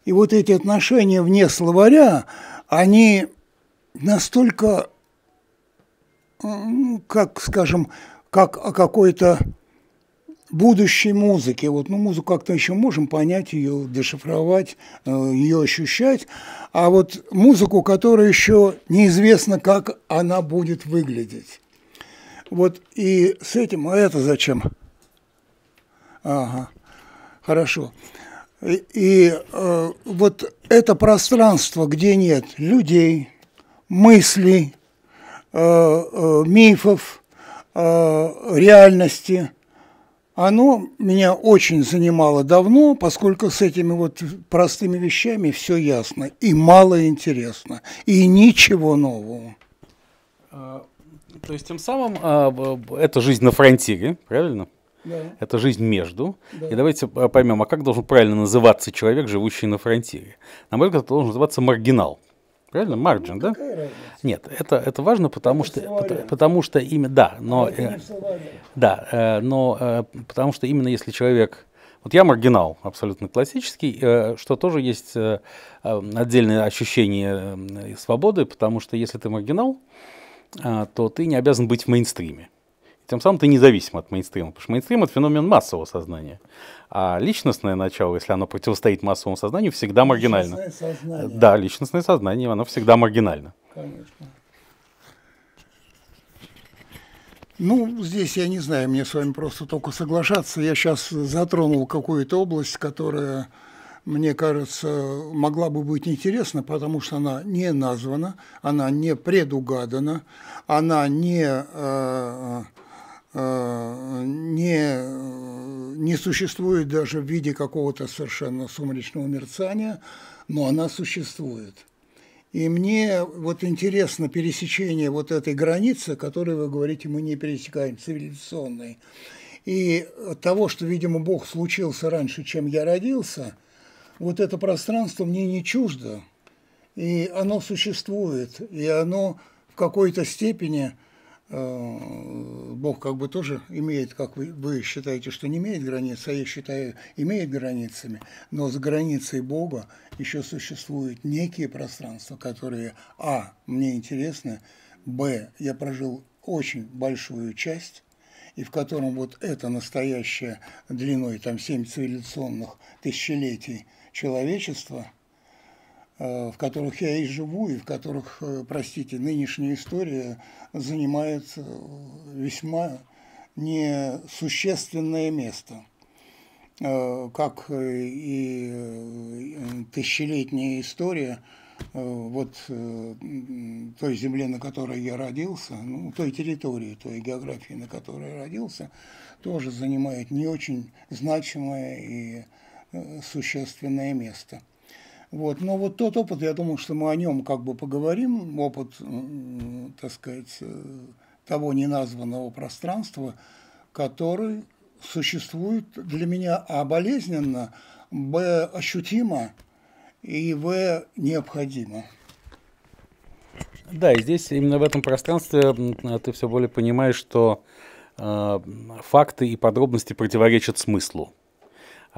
И вот эти отношения вне словаря, они настолько, э, ну как, скажем, как о какой-то будущей музыке. Вот, ну, музыку как-то еще можем понять, ее дешифровать, э, ее ощущать. А вот музыку, которая еще неизвестно, как она будет выглядеть. Вот и с этим, а это зачем? Ага, хорошо. И, и э, вот это пространство, где нет людей, мыслей, э, э, мифов, э, реальности. Оно меня очень занимало давно, поскольку с этими вот простыми вещами все ясно и мало интересно, и ничего нового. А, то есть тем самым а, это жизнь на фронтире, правильно? Да. Это жизнь между. Да. И давайте а, поймем, а как должен правильно называться человек, живущий на фронтире? На мой взгляд, это должен называться маргинал. Правильно? Марджин, ну, да? Нет, это, это важно, потому это что, потому, потому что именно, да, но, э, да, э, но э, потому что именно если человек, вот я маргинал, абсолютно классический, э, что тоже есть э, э отдельное ощущение э, свободы, потому что если ты маргинал, э, то ты не обязан быть в мейнстриме. Тем самым ты независим от мейнстрима, потому что мейнстрим — это феномен массового сознания. А личностное начало, если оно противостоит массовому сознанию, всегда маргинально. Личностное сознание. Да, личностное сознание, оно всегда маргинально. Конечно. Ну, здесь я не знаю, мне с вами просто только соглашаться. Я сейчас затронул какую-то область, которая, мне кажется, могла бы быть интересна, потому что она не названа, она не предугадана, она не... Э, Э, не, не существует даже в виде какого-то совершенно сумеречного мерцания, но она существует. И мне вот интересно пересечение вот этой границы, которую вы говорите, мы не пересекаем, цивилизационной, и того, что, видимо, Бог случился раньше, чем я родился, вот это пространство мне не чуждо, и оно существует, и оно в какой-то степени – Э, Бог как бы тоже имеет, как вы, вы считаете, что не имеет границ, а я считаю, имеет границами, но за границей Бога еще существуют некие пространства, которые, а, мне интересны, б, я прожил очень большую часть, и в котором вот это настоящее длиной там семь цивилизационных тысячелетий человечества – Э, в которых я и живу, и в которых, э, простите, нынешняя история занимает э, весьма несущественное место. Как и тысячелетняя история вот той земле, на которой я родился, ну, той территории, той географии, на которой я родился, тоже занимает не очень значимое и существенное место – вот. Но вот тот опыт, я думал, что мы о нем как бы поговорим, опыт, так сказать, э, того неназванного пространства, который существует для меня а болезненно, б ощутимо и в необходимо. Да, и здесь именно в этом пространстве ты все более понимаешь, что э, факты и подробности противоречат смыслу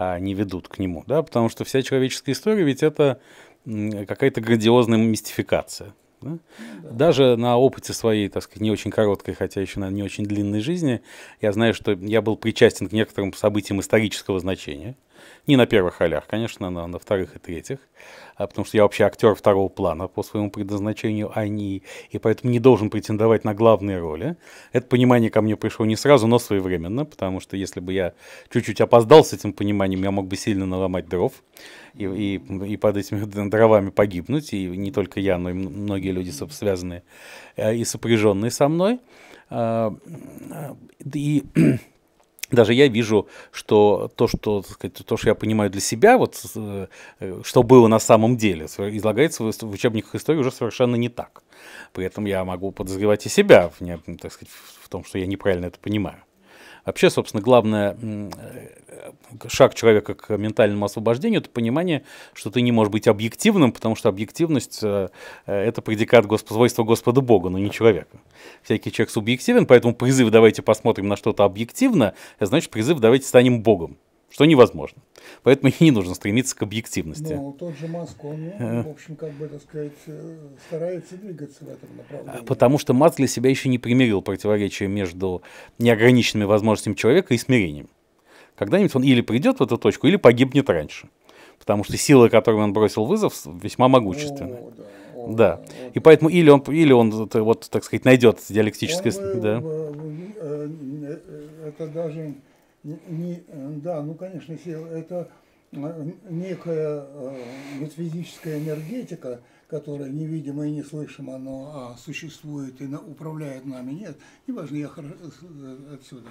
а не ведут к нему, да, потому что вся человеческая история ведь это какая-то грандиозная мистификация. Да? Ну да. Даже на опыте своей, так сказать, не очень короткой, хотя еще наверное, не очень длинной жизни, я знаю, что я был причастен к некоторым событиям исторического значения. Не на первых ролях, конечно, но на вторых и третьих. А потому что я вообще актер второго плана по своему предназначению, а не... И поэтому не должен претендовать на главные роли. Это понимание ко мне пришло не сразу, но своевременно. Потому что если бы я чуть-чуть опоздал с этим пониманием, я мог бы сильно наломать дров. И, и, и под этими дровами погибнуть. И не только я, но и многие люди связанные э, и сопряженные со мной. А, а, и даже я вижу, что то, что, сказать, то, что я понимаю для себя, вот, э, что было на самом деле, излагается в учебниках истории уже совершенно не так. При этом я могу подозревать и себя в, так сказать, в том, что я неправильно это понимаю. Вообще, собственно, главное э, шаг человека к ментальному освобождению, это понимание, что ты не можешь быть объективным, потому что объективность э, э, это предикат господства Господа Бога, но не человека. Всякий человек субъективен, поэтому призыв «давайте посмотрим на что-то объективно» значит призыв «давайте станем Богом» что невозможно. Поэтому не нужно стремиться к объективности. Ну, тот же Маск, он, ну, э. в общем, как бы, так сказать, старается двигаться в этом направлении. А, потому что Маск для себя еще не примирил противоречие между неограниченными возможностями человека и смирением когда-нибудь он или придет в эту точку, или погибнет раньше. Потому что сила, которой он бросил вызов, весьма могущественная. О, да. Он, да. Он, и поэтому или он, или он, вот, так сказать, найдет диалектическое... Он, э, да. Э, это даже не, да, ну, конечно, сила, это э, некая метафизическая энергетика, которая невидима и неслышима, но а, существует и управляет нами. Нет, неважно, я отсюда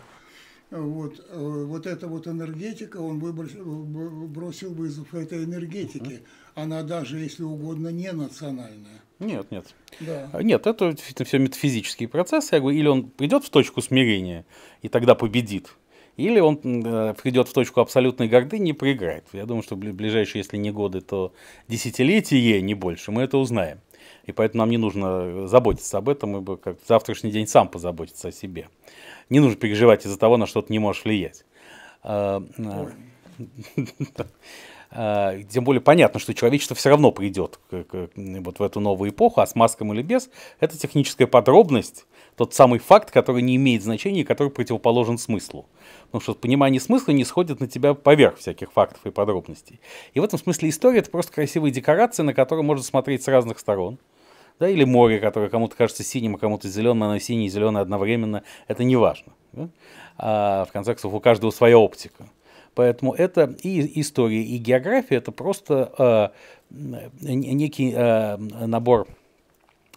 вот, э, вот эта вот энергетика, он выбросил, э, бросил вызов этой энергетике. Она даже, если угодно, не национальная. Нет, нет. Да. А, нет, это, это все метафизические процессы. Я говорю, или он придет в точку смирения и тогда победит, или он э, придет в точку абсолютной гордыни и проиграет. Я думаю, что ближайшие, если не годы, то десятилетия, не больше, мы это узнаем. И поэтому нам не нужно заботиться об этом, ибо как завтрашний день сам позаботится о себе не нужно переживать из-за того, на что ты не можешь влиять. А, а, а, тем более понятно, что человечество все равно придет вот в эту новую эпоху, а с маском или без – это техническая подробность, тот самый факт, который не имеет значения, и который противоположен смыслу. Потому что понимание смысла не сходит на тебя поверх всяких фактов и подробностей. И в этом смысле история – это просто красивая декорация, на которую можно смотреть с разных сторон – да, или море, которое кому-то кажется синим, а кому-то зеленым, оно синее и зеленое одновременно, это не важно. Да? А, в конце концов, у каждого своя оптика. Поэтому это и история, и география, это просто э, некий э, набор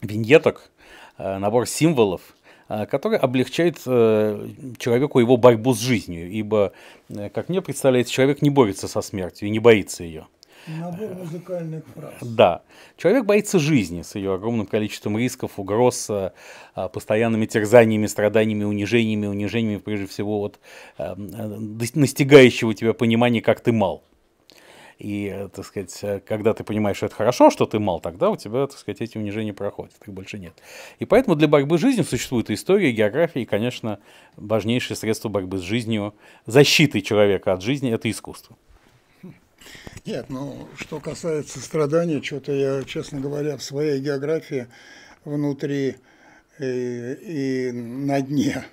виньеток, э, набор символов, который облегчает э, человеку его борьбу с жизнью, ибо, э, как мне представляется, человек не борется со смертью и не боится ее. Набор музыкальных фраз. Да. Человек боится жизни с ее огромным количеством рисков, угроз, э, э, постоянными терзаниями, страданиями, унижениями, унижениями, прежде всего, вот, э, настигающего тебя понимания, как ты мал. И, так сказать, когда ты понимаешь, что это хорошо, что ты мал, тогда у тебя, так сказать, эти унижения проходят, их больше нет. И поэтому для борьбы с жизнью существует история, география и, конечно, важнейшее средство борьбы с жизнью, защиты человека от жизни – это искусство. Нет, ну, что касается страдания что-то я, честно говоря, в своей географии внутри и, э, и на дне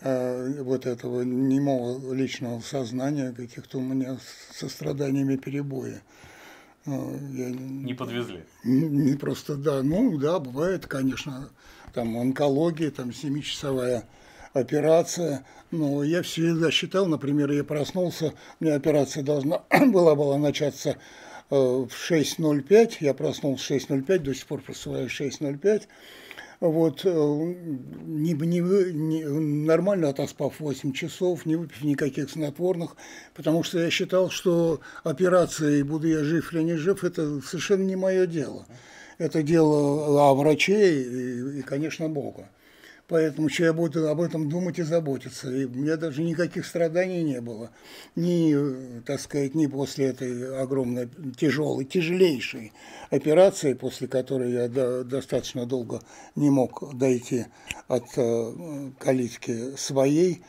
э, вот этого немого личного сознания, каких-то у меня со страданиями перебоя. Ну, я, не подвезли? Не, не просто, да. Ну, да, бывает, конечно, там онкология, там семичасовая операция. но я всегда считал, например, я проснулся, у меня операция должна была, была начаться э, в 6.05, я проснулся в 6.05, до сих пор просыпаюсь в 6.05, вот, э, не, не, не, нормально отоспав 8 часов, не выпив никаких снотворных, потому что я считал, что операции, буду я жив или не жив, это совершенно не мое дело. Это дело а, врачей и, и, конечно, Бога. Поэтому что я буду об этом думать и заботиться. И у меня даже никаких страданий не было. Ни, так сказать, ни после этой огромной, тяжелой, тяжелейшей операции, после которой я до, достаточно долго не мог дойти от э, калитки своей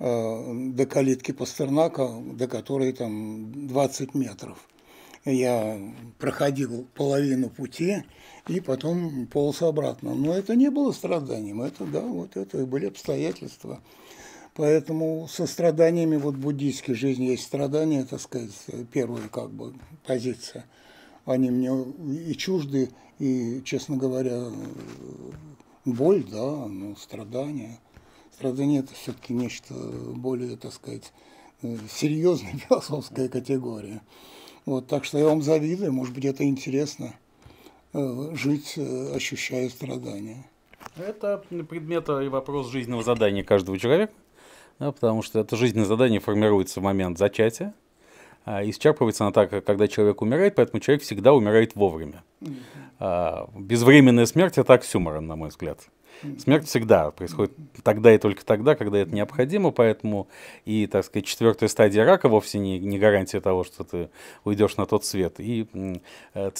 э, до калитки Пастернака, до которой там 20 метров я проходил половину пути и потом полз обратно. Но это не было страданием, это, да, вот это и были обстоятельства. Поэтому со страданиями вот буддийской жизни есть страдания, так сказать, первая как бы позиция. Они мне и чужды, и, честно говоря, боль, да, ну, страдания. Страдания – это все-таки нечто более, так сказать, э, серьезная философская категория. Вот, так что я вам завидую, может быть, это интересно э, жить, э, ощущая страдания. Это предмет и вопрос жизненного задания каждого человека, да, потому что это жизненное задание формируется в момент зачатия, а исчерпывается она так, когда человек умирает, поэтому человек всегда умирает вовремя. А, безвременная смерть – это оксюморон, на мой взгляд. Смерть всегда происходит тогда и только тогда, когда это необходимо, поэтому и, так сказать, четвертая стадия рака вовсе не, не гарантия того, что ты уйдешь на тот свет, и э,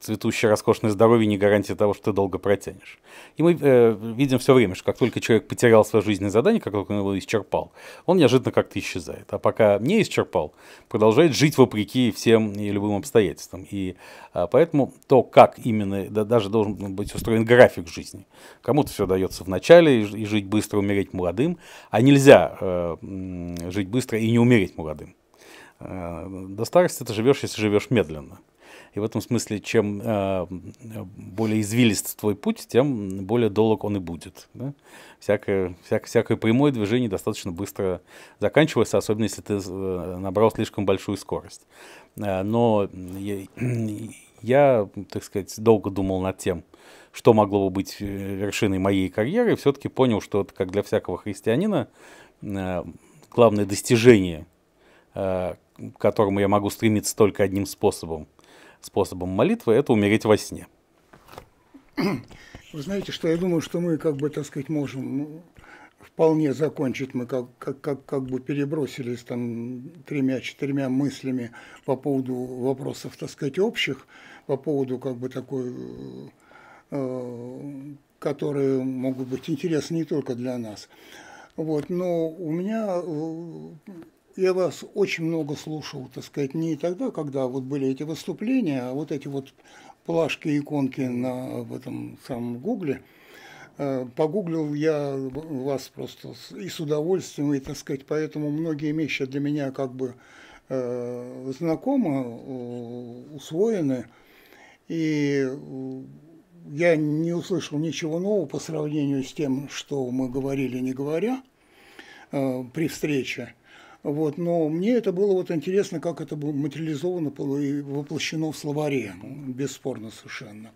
цветущее роскошное здоровье не гарантия того, что ты долго протянешь. И мы э, видим все время, что как только человек потерял свое жизненное задание, как только он его исчерпал, он неожиданно как-то исчезает. А пока не исчерпал, продолжает жить вопреки всем и любым обстоятельствам. И э, поэтому то, как именно, да, даже должен быть устроен график жизни. Кому-то все дается в начале, и, жить быстро, умереть молодым. А нельзя э, жить быстро и не умереть молодым. Э, до старости ты живешь, если живешь медленно. И в этом смысле, чем э, более извилист твой путь, тем более долг он и будет. Да? Всякое, всякое, всякое прямое движение достаточно быстро заканчивается, особенно если ты э, набрал слишком большую скорость. Э, но я, я так сказать, долго думал над тем, что могло бы быть э, вершиной моей карьеры, все-таки понял, что это, как для всякого христианина, э, главное достижение, э, к которому я могу стремиться только одним способом, способом молитвы, это умереть во сне. Вы знаете, что я думаю, что мы, как бы, так сказать, можем ну, вполне закончить, мы как, как, как, как бы перебросились там тремя-четырьмя мыслями по поводу вопросов, так сказать, общих, по поводу, как бы, такой Э, которые могут быть интересны не только для нас. Вот, но у меня э, я вас очень много слушал, так сказать, не тогда, когда вот были эти выступления, а вот эти вот плашки, иконки на, в этом самом Гугле. Э, погуглил я вас просто и с удовольствием, и, так сказать, поэтому многие вещи для меня как бы знакомы, усвоены. И я не услышал ничего нового по сравнению с тем, что мы говорили, не говоря, э, при встрече. Вот, но мне это было вот интересно, как это было материализовано и воплощено в словаре, ну, бесспорно совершенно.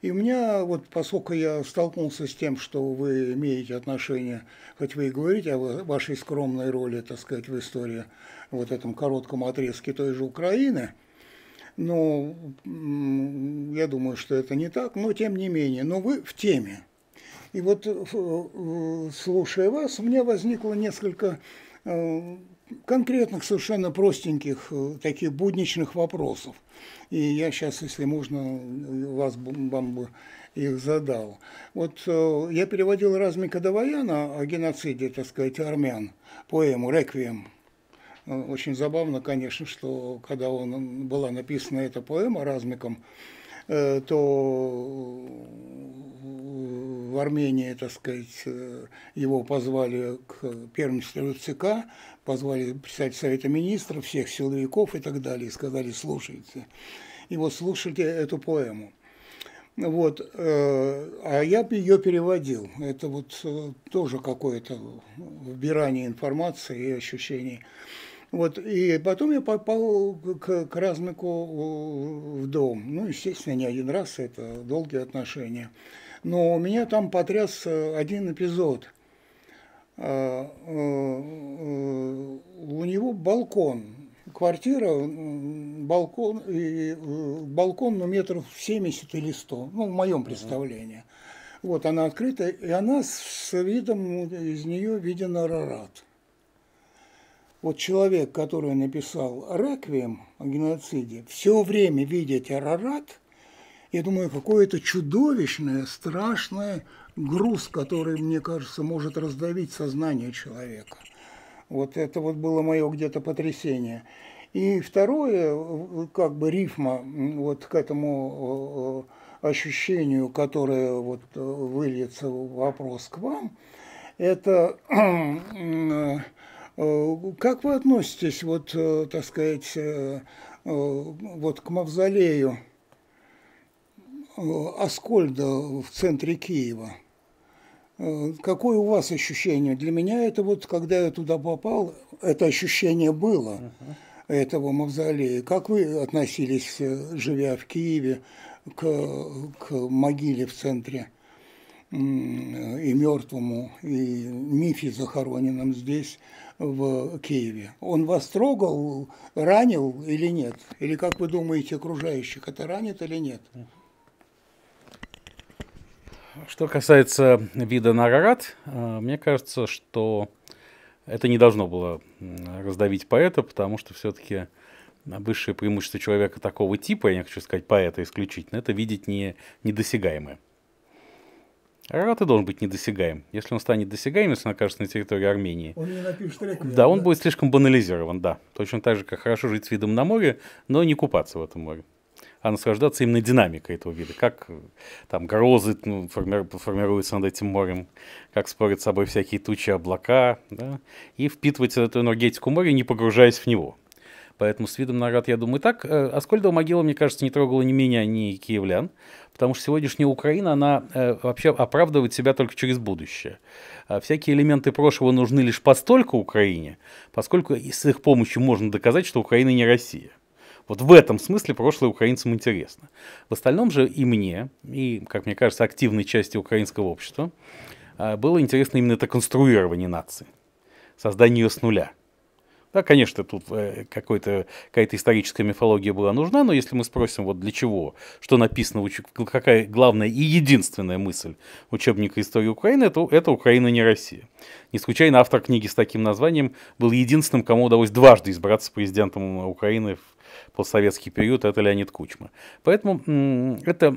И у меня, вот поскольку я столкнулся с тем, что вы имеете отношение, хоть вы и говорите о вашей скромной роли, так сказать, в истории, вот этом коротком отрезке той же Украины – ну, я думаю, что это не так, но тем не менее, но вы в теме. И вот, э, э, слушая вас, у меня возникло несколько э, конкретных, совершенно простеньких, таких будничных вопросов. И я сейчас, если можно, вас, вам бы их задал. Вот я переводил Размика Даваяна о геноциде, так сказать, армян, поэму «Реквием» Очень забавно, конечно, что когда он, была написана эта поэма Размиком, э, то в Армении, так сказать, э, его позвали к членам ЦК, позвали представитель Совета Министров, всех силовиков и так далее, и сказали, слушайте. И вот слушайте эту поэму. Вот, э, а я ее переводил. Это вот тоже какое-то вбирание информации и ощущений. Вот, и потом я попал к, к разныку в дом. Ну, естественно, не один раз, это долгие отношения. Но меня там потряс э, один эпизод. А, э, э, у него балкон, квартира, балкон, и, балкон ну, метров 70 или 100, ну, в моем представлении. Вот она открыта, и она с видом, из нее виден Арарат вот человек, который написал «Реквием» о геноциде, все время, видя террорат, я думаю, какое-то чудовищное, страшное груз, который, мне кажется, может раздавить сознание человека. Вот это вот было мое где-то потрясение. И второе, как бы рифма вот к этому э, ощущению, которое вот э, выльется в вопрос к вам, это э, Э, как вы относитесь, вот, э, так сказать, э, вот к мавзолею Аскольда в центре Киева? Какое у вас ощущение? Для меня это вот, когда я туда попал, это ощущение было этого мавзолея. Как вы относились, живя в Киеве, к, к могиле в центре и мертвому, и мифе захороненном здесь? в Киеве, он вас трогал, ранил или нет? Или как вы думаете, окружающих это ранит или нет? Что касается вида на Арарат, э, мне кажется, что это не должно было раздавить поэта, потому что все-таки высшее преимущество человека такого типа, я не хочу сказать поэта исключительно, это видеть не, недосягаемое. Арарат и должен быть недосягаем. Если он станет досягаем, если он окажется на территории Армении. Он не напишет реку. Да, он да? будет слишком банализирован, да. Точно так же, как хорошо жить с видом на море, но не купаться в этом море а наслаждаться именно динамикой этого вида. Как там грозы ну, форми формируются над этим морем, как спорят с собой всякие тучи, облака, да, и впитывать эту энергетику моря, не погружаясь в него. Поэтому с видом на Арат, я думаю, так. Э, Аскольдова могила, мне кажется, не трогала ни меня, ни киевлян. Потому что сегодняшняя Украина, она э, вообще оправдывает себя только через будущее. А всякие элементы прошлого нужны лишь постольку Украине, поскольку с их помощью можно доказать, что Украина не Россия. Вот в этом смысле прошлое украинцам интересно. В остальном же и мне, и, как мне кажется, активной части украинского общества, а, было интересно именно это конструирование нации, создание ее с нуля – да, конечно, тут э, какая-то историческая мифология была нужна, но если мы спросим, вот для чего, что написано, какая главная и единственная мысль учебника истории Украины, то это Украина не Россия. Не случайно автор книги с таким названием был единственным, кому удалось дважды избраться президентом Украины в постсоветский период, это Леонид Кучма. Поэтому это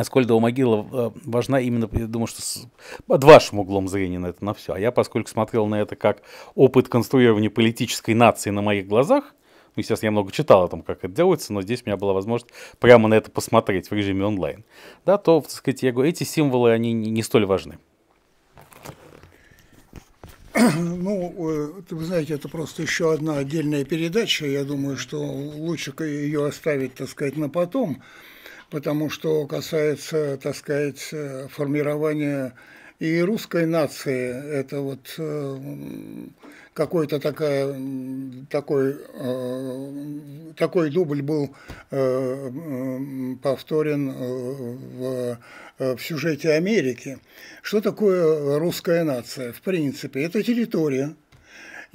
Аскольдова могила э, важна именно, я думаю, что с, под вашим углом зрения на это на все. А я, поскольку смотрел на это как опыт конструирования политической нации на моих глазах, ну, естественно, я много читал о том, как это делается, но здесь у меня была возможность прямо на это посмотреть в режиме онлайн. Да, то, так сказать, я говорю, эти символы, они не, не столь важны. Ну, вы э, знаете, это просто еще одна отдельная передача. Я думаю, что лучше ее оставить, так сказать, на потом потому что касается, так сказать, формирования и русской нации, это вот э, какой-то такая, такой, э, такой дубль был э, повторен в, в сюжете Америки. Что такое русская нация? В принципе, это территория,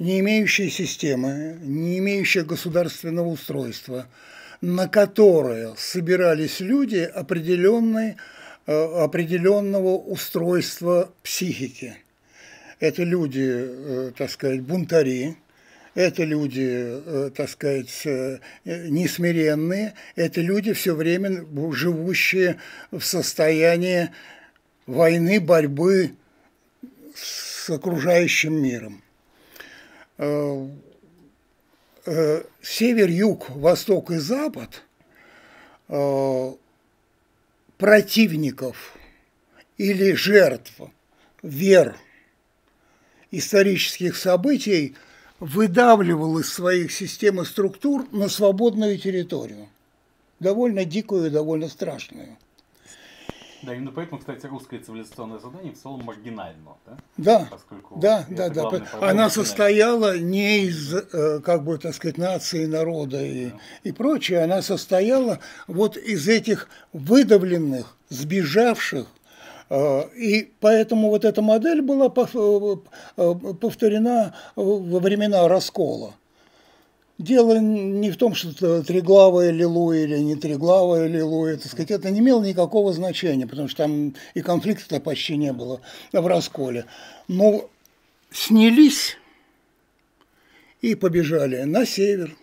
не имеющая системы, не имеющая государственного устройства – на которые собирались люди определенной, э, определенного устройства психики. Это люди, э, так сказать, бунтари, это люди, э, так сказать, несмиренные, это люди все время живущие в состоянии войны, борьбы с окружающим миром. Э, север, юг, восток и запад э, противников или жертв вер исторических событий выдавливал из своих систем и структур на свободную территорию, довольно дикую и довольно страшную. Да, именно поэтому, кстати, русское цивилизационное задание в целом маргинально. Да, да, Поскольку да. да, да. Она состояла не из, э, как бы, так сказать, нации, народа и, да. и прочее. Она состояла вот из этих выдавленных, сбежавших, э, и поэтому вот эта модель была э, повторена во времена раскола. Дело не в том, что это триглавая лилуя или не триглавая лилуя, так сказать, это не имело никакого значения, потому что там и конфликта почти не было в расколе. Но снялись и побежали на север,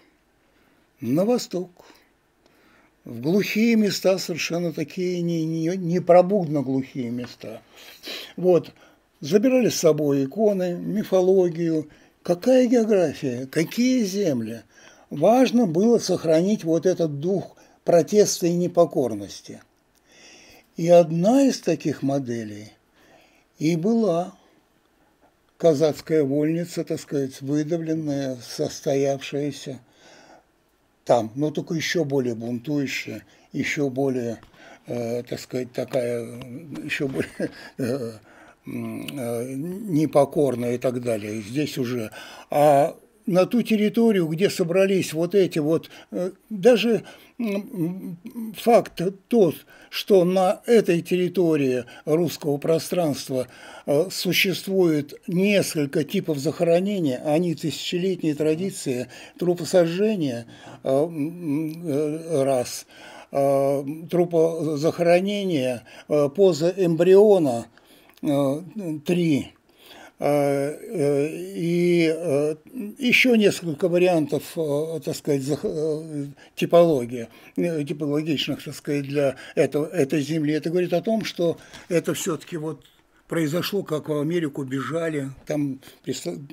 на восток, в глухие места, совершенно такие не, не, не пробудно глухие места. Вот, забирали с собой иконы, мифологию – Какая география? Какие земли? Важно было сохранить вот этот дух протеста и непокорности. И одна из таких моделей и была казацкая вольница, так сказать, выдавленная, состоявшаяся там, но ну, только еще более бунтующая, еще более, э, так сказать, такая, э, еще более э, Э, непокорно и так далее. Здесь уже. А на ту территорию, где собрались вот эти вот, э, даже факт тот, что на этой территории русского пространства э, существует несколько типов захоронения, они тысячелетние традиции, трупосожжения раз, трупозахоронения, поза эмбриона – три. А, э, и э, еще несколько вариантов, э, так сказать, типологии, типологичных, так сказать, для этого, этой земли. Это говорит о том, что это все-таки вот произошло, как в Америку бежали, там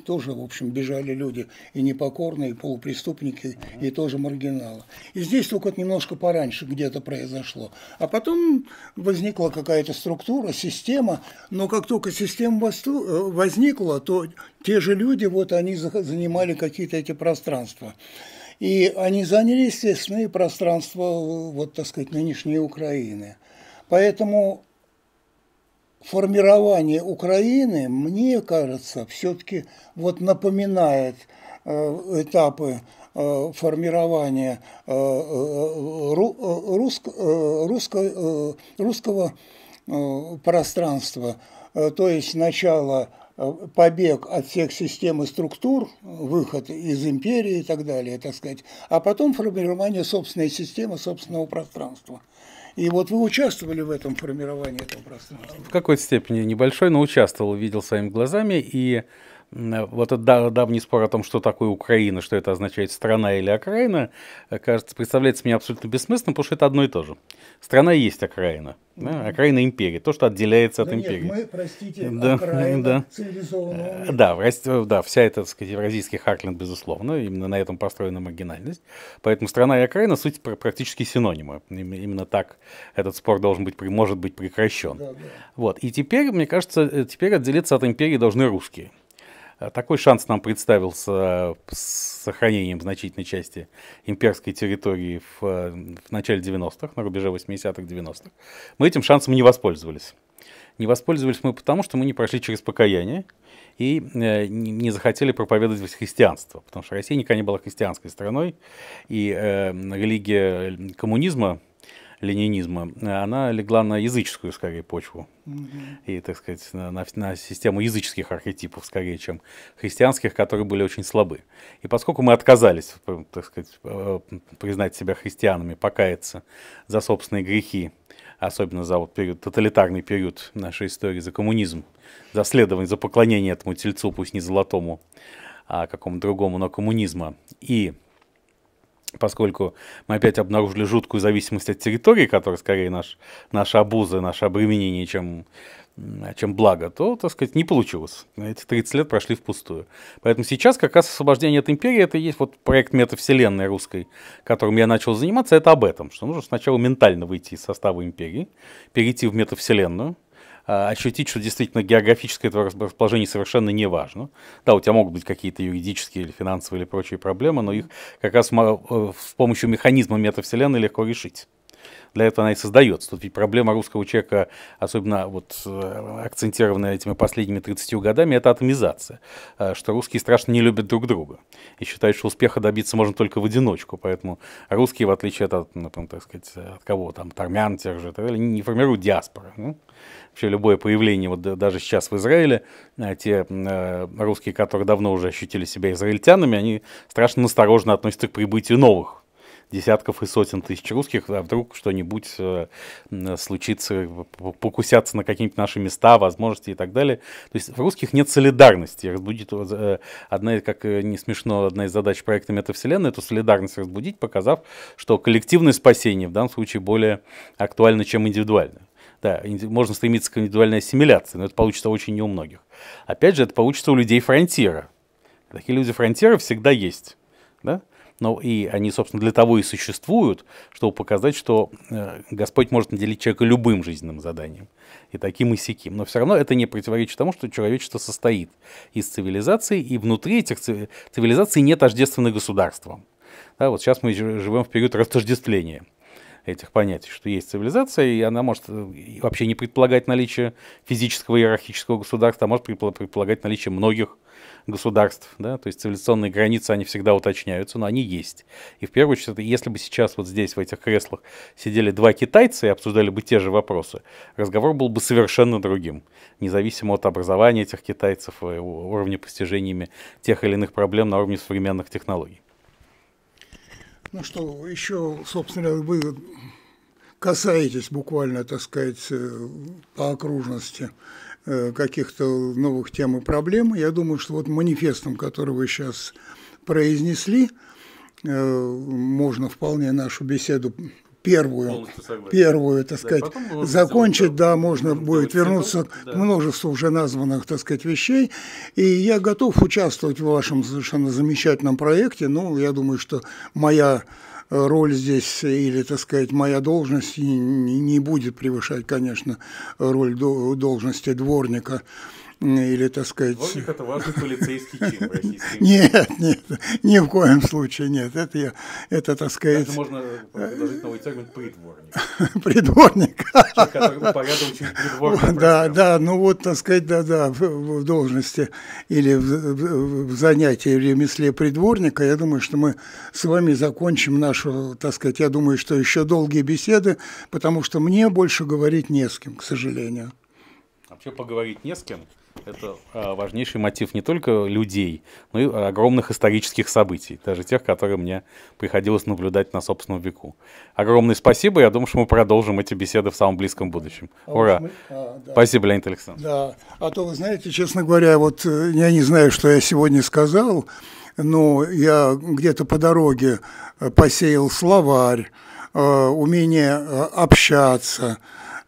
тоже, в общем, бежали люди, и непокорные, и полупреступники, и тоже маргиналы. И здесь только немножко пораньше где-то произошло. А потом возникла какая-то структура, система, но как только система э, возникла, то те же люди, вот они занимали какие-то эти пространства. И они заняли, естественно, и пространство, вот, так сказать, нынешней Украины. Поэтому формирование Украины, мне кажется, все-таки вот напоминает этапы формирования русско, русско, русского пространства, то есть начало э, побег от всех систем и структур, выход из империи и так далее, так сказать, а потом формирование собственной системы, собственного пространства – и вот вы участвовали в этом формировании этого пространства. В какой-то степени небольшой, но участвовал, видел своими глазами. И Э, вот этот давний спор о том, что такое Украина, что это означает страна или окраина, э, кажется, представляется мне абсолютно бессмысленным, потому что это одно и то же. Страна есть окраина. Да, окраина империи, то, что отделяется да от нет, империи. Мы, простите, да, окраина да. цивилизованного мира. Да, э, да, вся эта, так сказать, евразийский Хартленд, безусловно, именно на этом построена маргинальность. Поэтому страна и окраина суть практически синонимы. Именно так этот спор должен быть, может быть прекращен. Да, да. Вот. И теперь, мне кажется, теперь отделиться от империи должны русские. Э, такой шанс нам представился э, с сохранением значительной части имперской территории в, э, в начале 90-х, на рубеже 80-х, 90-х. Мы этим шансом не воспользовались. Не воспользовались мы потому, что мы не прошли через покаяние и э, не захотели проповедовать христианство, потому что Россия никогда не была христианской страной, и э, религия коммунизма ленинизма, она легла на языческую, скорее, почву. Mm-hmm. И, так сказать, на, на, на систему языческих архетипов, скорее, чем христианских, которые были очень слабы. И поскольку мы отказались, так сказать, э, признать себя христианами, покаяться за собственные грехи, особенно за вот период, тоталитарный период нашей истории, за коммунизм, за следование, за поклонение этому тельцу, пусть не золотому, а какому-то другому, но коммунизма, и поскольку мы опять обнаружили жуткую зависимость от территории, которая скорее наш, наша обуза, наше обременение, чем, чем благо, то, так сказать, не получилось. Эти 30 лет прошли впустую. Поэтому сейчас как раз освобождение от империи, это и есть вот проект метавселенной русской, которым я начал заниматься, это об этом, что нужно сначала ментально выйти из состава империи, перейти в метавселенную, а, ощутить, что действительно географическое твое расположение совершенно не важно. Да, у тебя могут быть какие-то юридические или финансовые или прочие проблемы, но их как раз э, с помощью механизма метавселенной легко решить для этого она и создается. Тут ведь проблема русского человека, особенно вот э, акцентированная этими последними 30 годами, это атомизация, э, что русские страшно не любят друг друга и считают, что успеха добиться можно только в одиночку, поэтому русские, в отличие от, например, ну, так сказать, э, от кого там, от армян тех же, не формируют диаспоры. Ну, вообще любое появление, вот даже сейчас в Израиле, те русские, которые давно уже ощутили себя израильтянами, они страшно настороженно относятся к прибытию новых десятков и сотен тысяч русских, а вдруг что-нибудь э, случится, покусятся на какие-нибудь наши места, возможности и так далее. То есть в русских нет солидарности. Разбудит э, одна, как э, не смешно, одна из задач проекта Метавселенная, эту солидарность разбудить, показав, что коллективное спасение в данном случае более актуально, чем индивидуальное. Да, можно стремиться к индивидуальной ассимиляции, но это получится очень не у многих. Опять же, это получится у людей фронтира. Такие люди фронтира всегда есть. Да? Ну и они, собственно, для того и существуют, чтобы показать, что э, Господь может наделить человека любым жизненным заданием, и таким, и сяким. Но все равно это не противоречит тому, что человечество состоит из цивилизаций, и внутри этих цивилизаций не тождественно государством. Да, вот сейчас мы живем в период растождествления этих понятий, что есть цивилизация, и она может э, вообще не предполагать наличие физического иерархического государства, а может предполагать наличие многих государств, да, то есть цивилизационные границы, они всегда уточняются, но они есть. И в первую очередь, если бы сейчас вот здесь, в этих креслах, сидели два китайца и обсуждали бы те же вопросы, разговор был бы совершенно другим, независимо от образования этих китайцев и э, уровня постижениями тех или иных проблем на уровне современных технологий. Ну что, еще, собственно, вы касаетесь буквально, так сказать, э, по окружности Э, каких-то новых тем и проблем. Я думаю, что вот манифестом, который вы сейчас произнесли, э, можно вполне нашу беседу первую, первую, так сказать, да, закончить, да, можно будет вернуться да. к множеству уже названных, так сказать, вещей. И я готов участвовать в вашем совершенно замечательном проекте. Ну, я думаю, что моя роль здесь или, так сказать, моя должность не будет превышать, конечно, роль должности дворника или, так сказать... Дворник – это важный полицейский чин в Нет, нет, ни в коем случае нет. Это, я, это так сказать... Даже можно предложить новый термин «придворник». Придворник. порядок придворник. Да, да, ну вот, так сказать, да-да, в, должности или в, занятии, в ремесле придворника, я думаю, что мы с вами закончим нашу, так сказать, я думаю, что еще долгие беседы, потому что мне больше говорить не с кем, к сожалению. А вообще поговорить не с кем. Это а, важнейший мотив не только людей, но и огромных исторических событий, даже тех, которые мне приходилось наблюдать на собственном веку. Огромное спасибо, я думаю, что мы продолжим эти беседы в самом близком будущем. А Ура! Мы... А, да. Спасибо, Леонид Александрович. Да, а то вы знаете, честно говоря, вот э, я не знаю, что я сегодня сказал, но я где-то по дороге э, посеял словарь, э, умение общаться,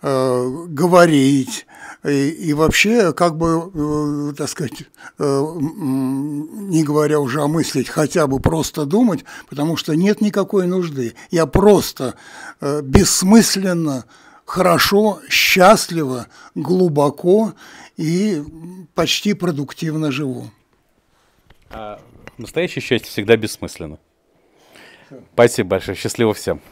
говорить, и, вообще, как бы, э, так сказать, э, не говоря уже о мыслить, хотя бы просто думать, потому что нет никакой нужды. Я просто э, бессмысленно хорошо, счастливо, глубоко и почти продуктивно живу. А настоящее счастье всегда бессмысленно. Спасибо большое. Счастливо всем.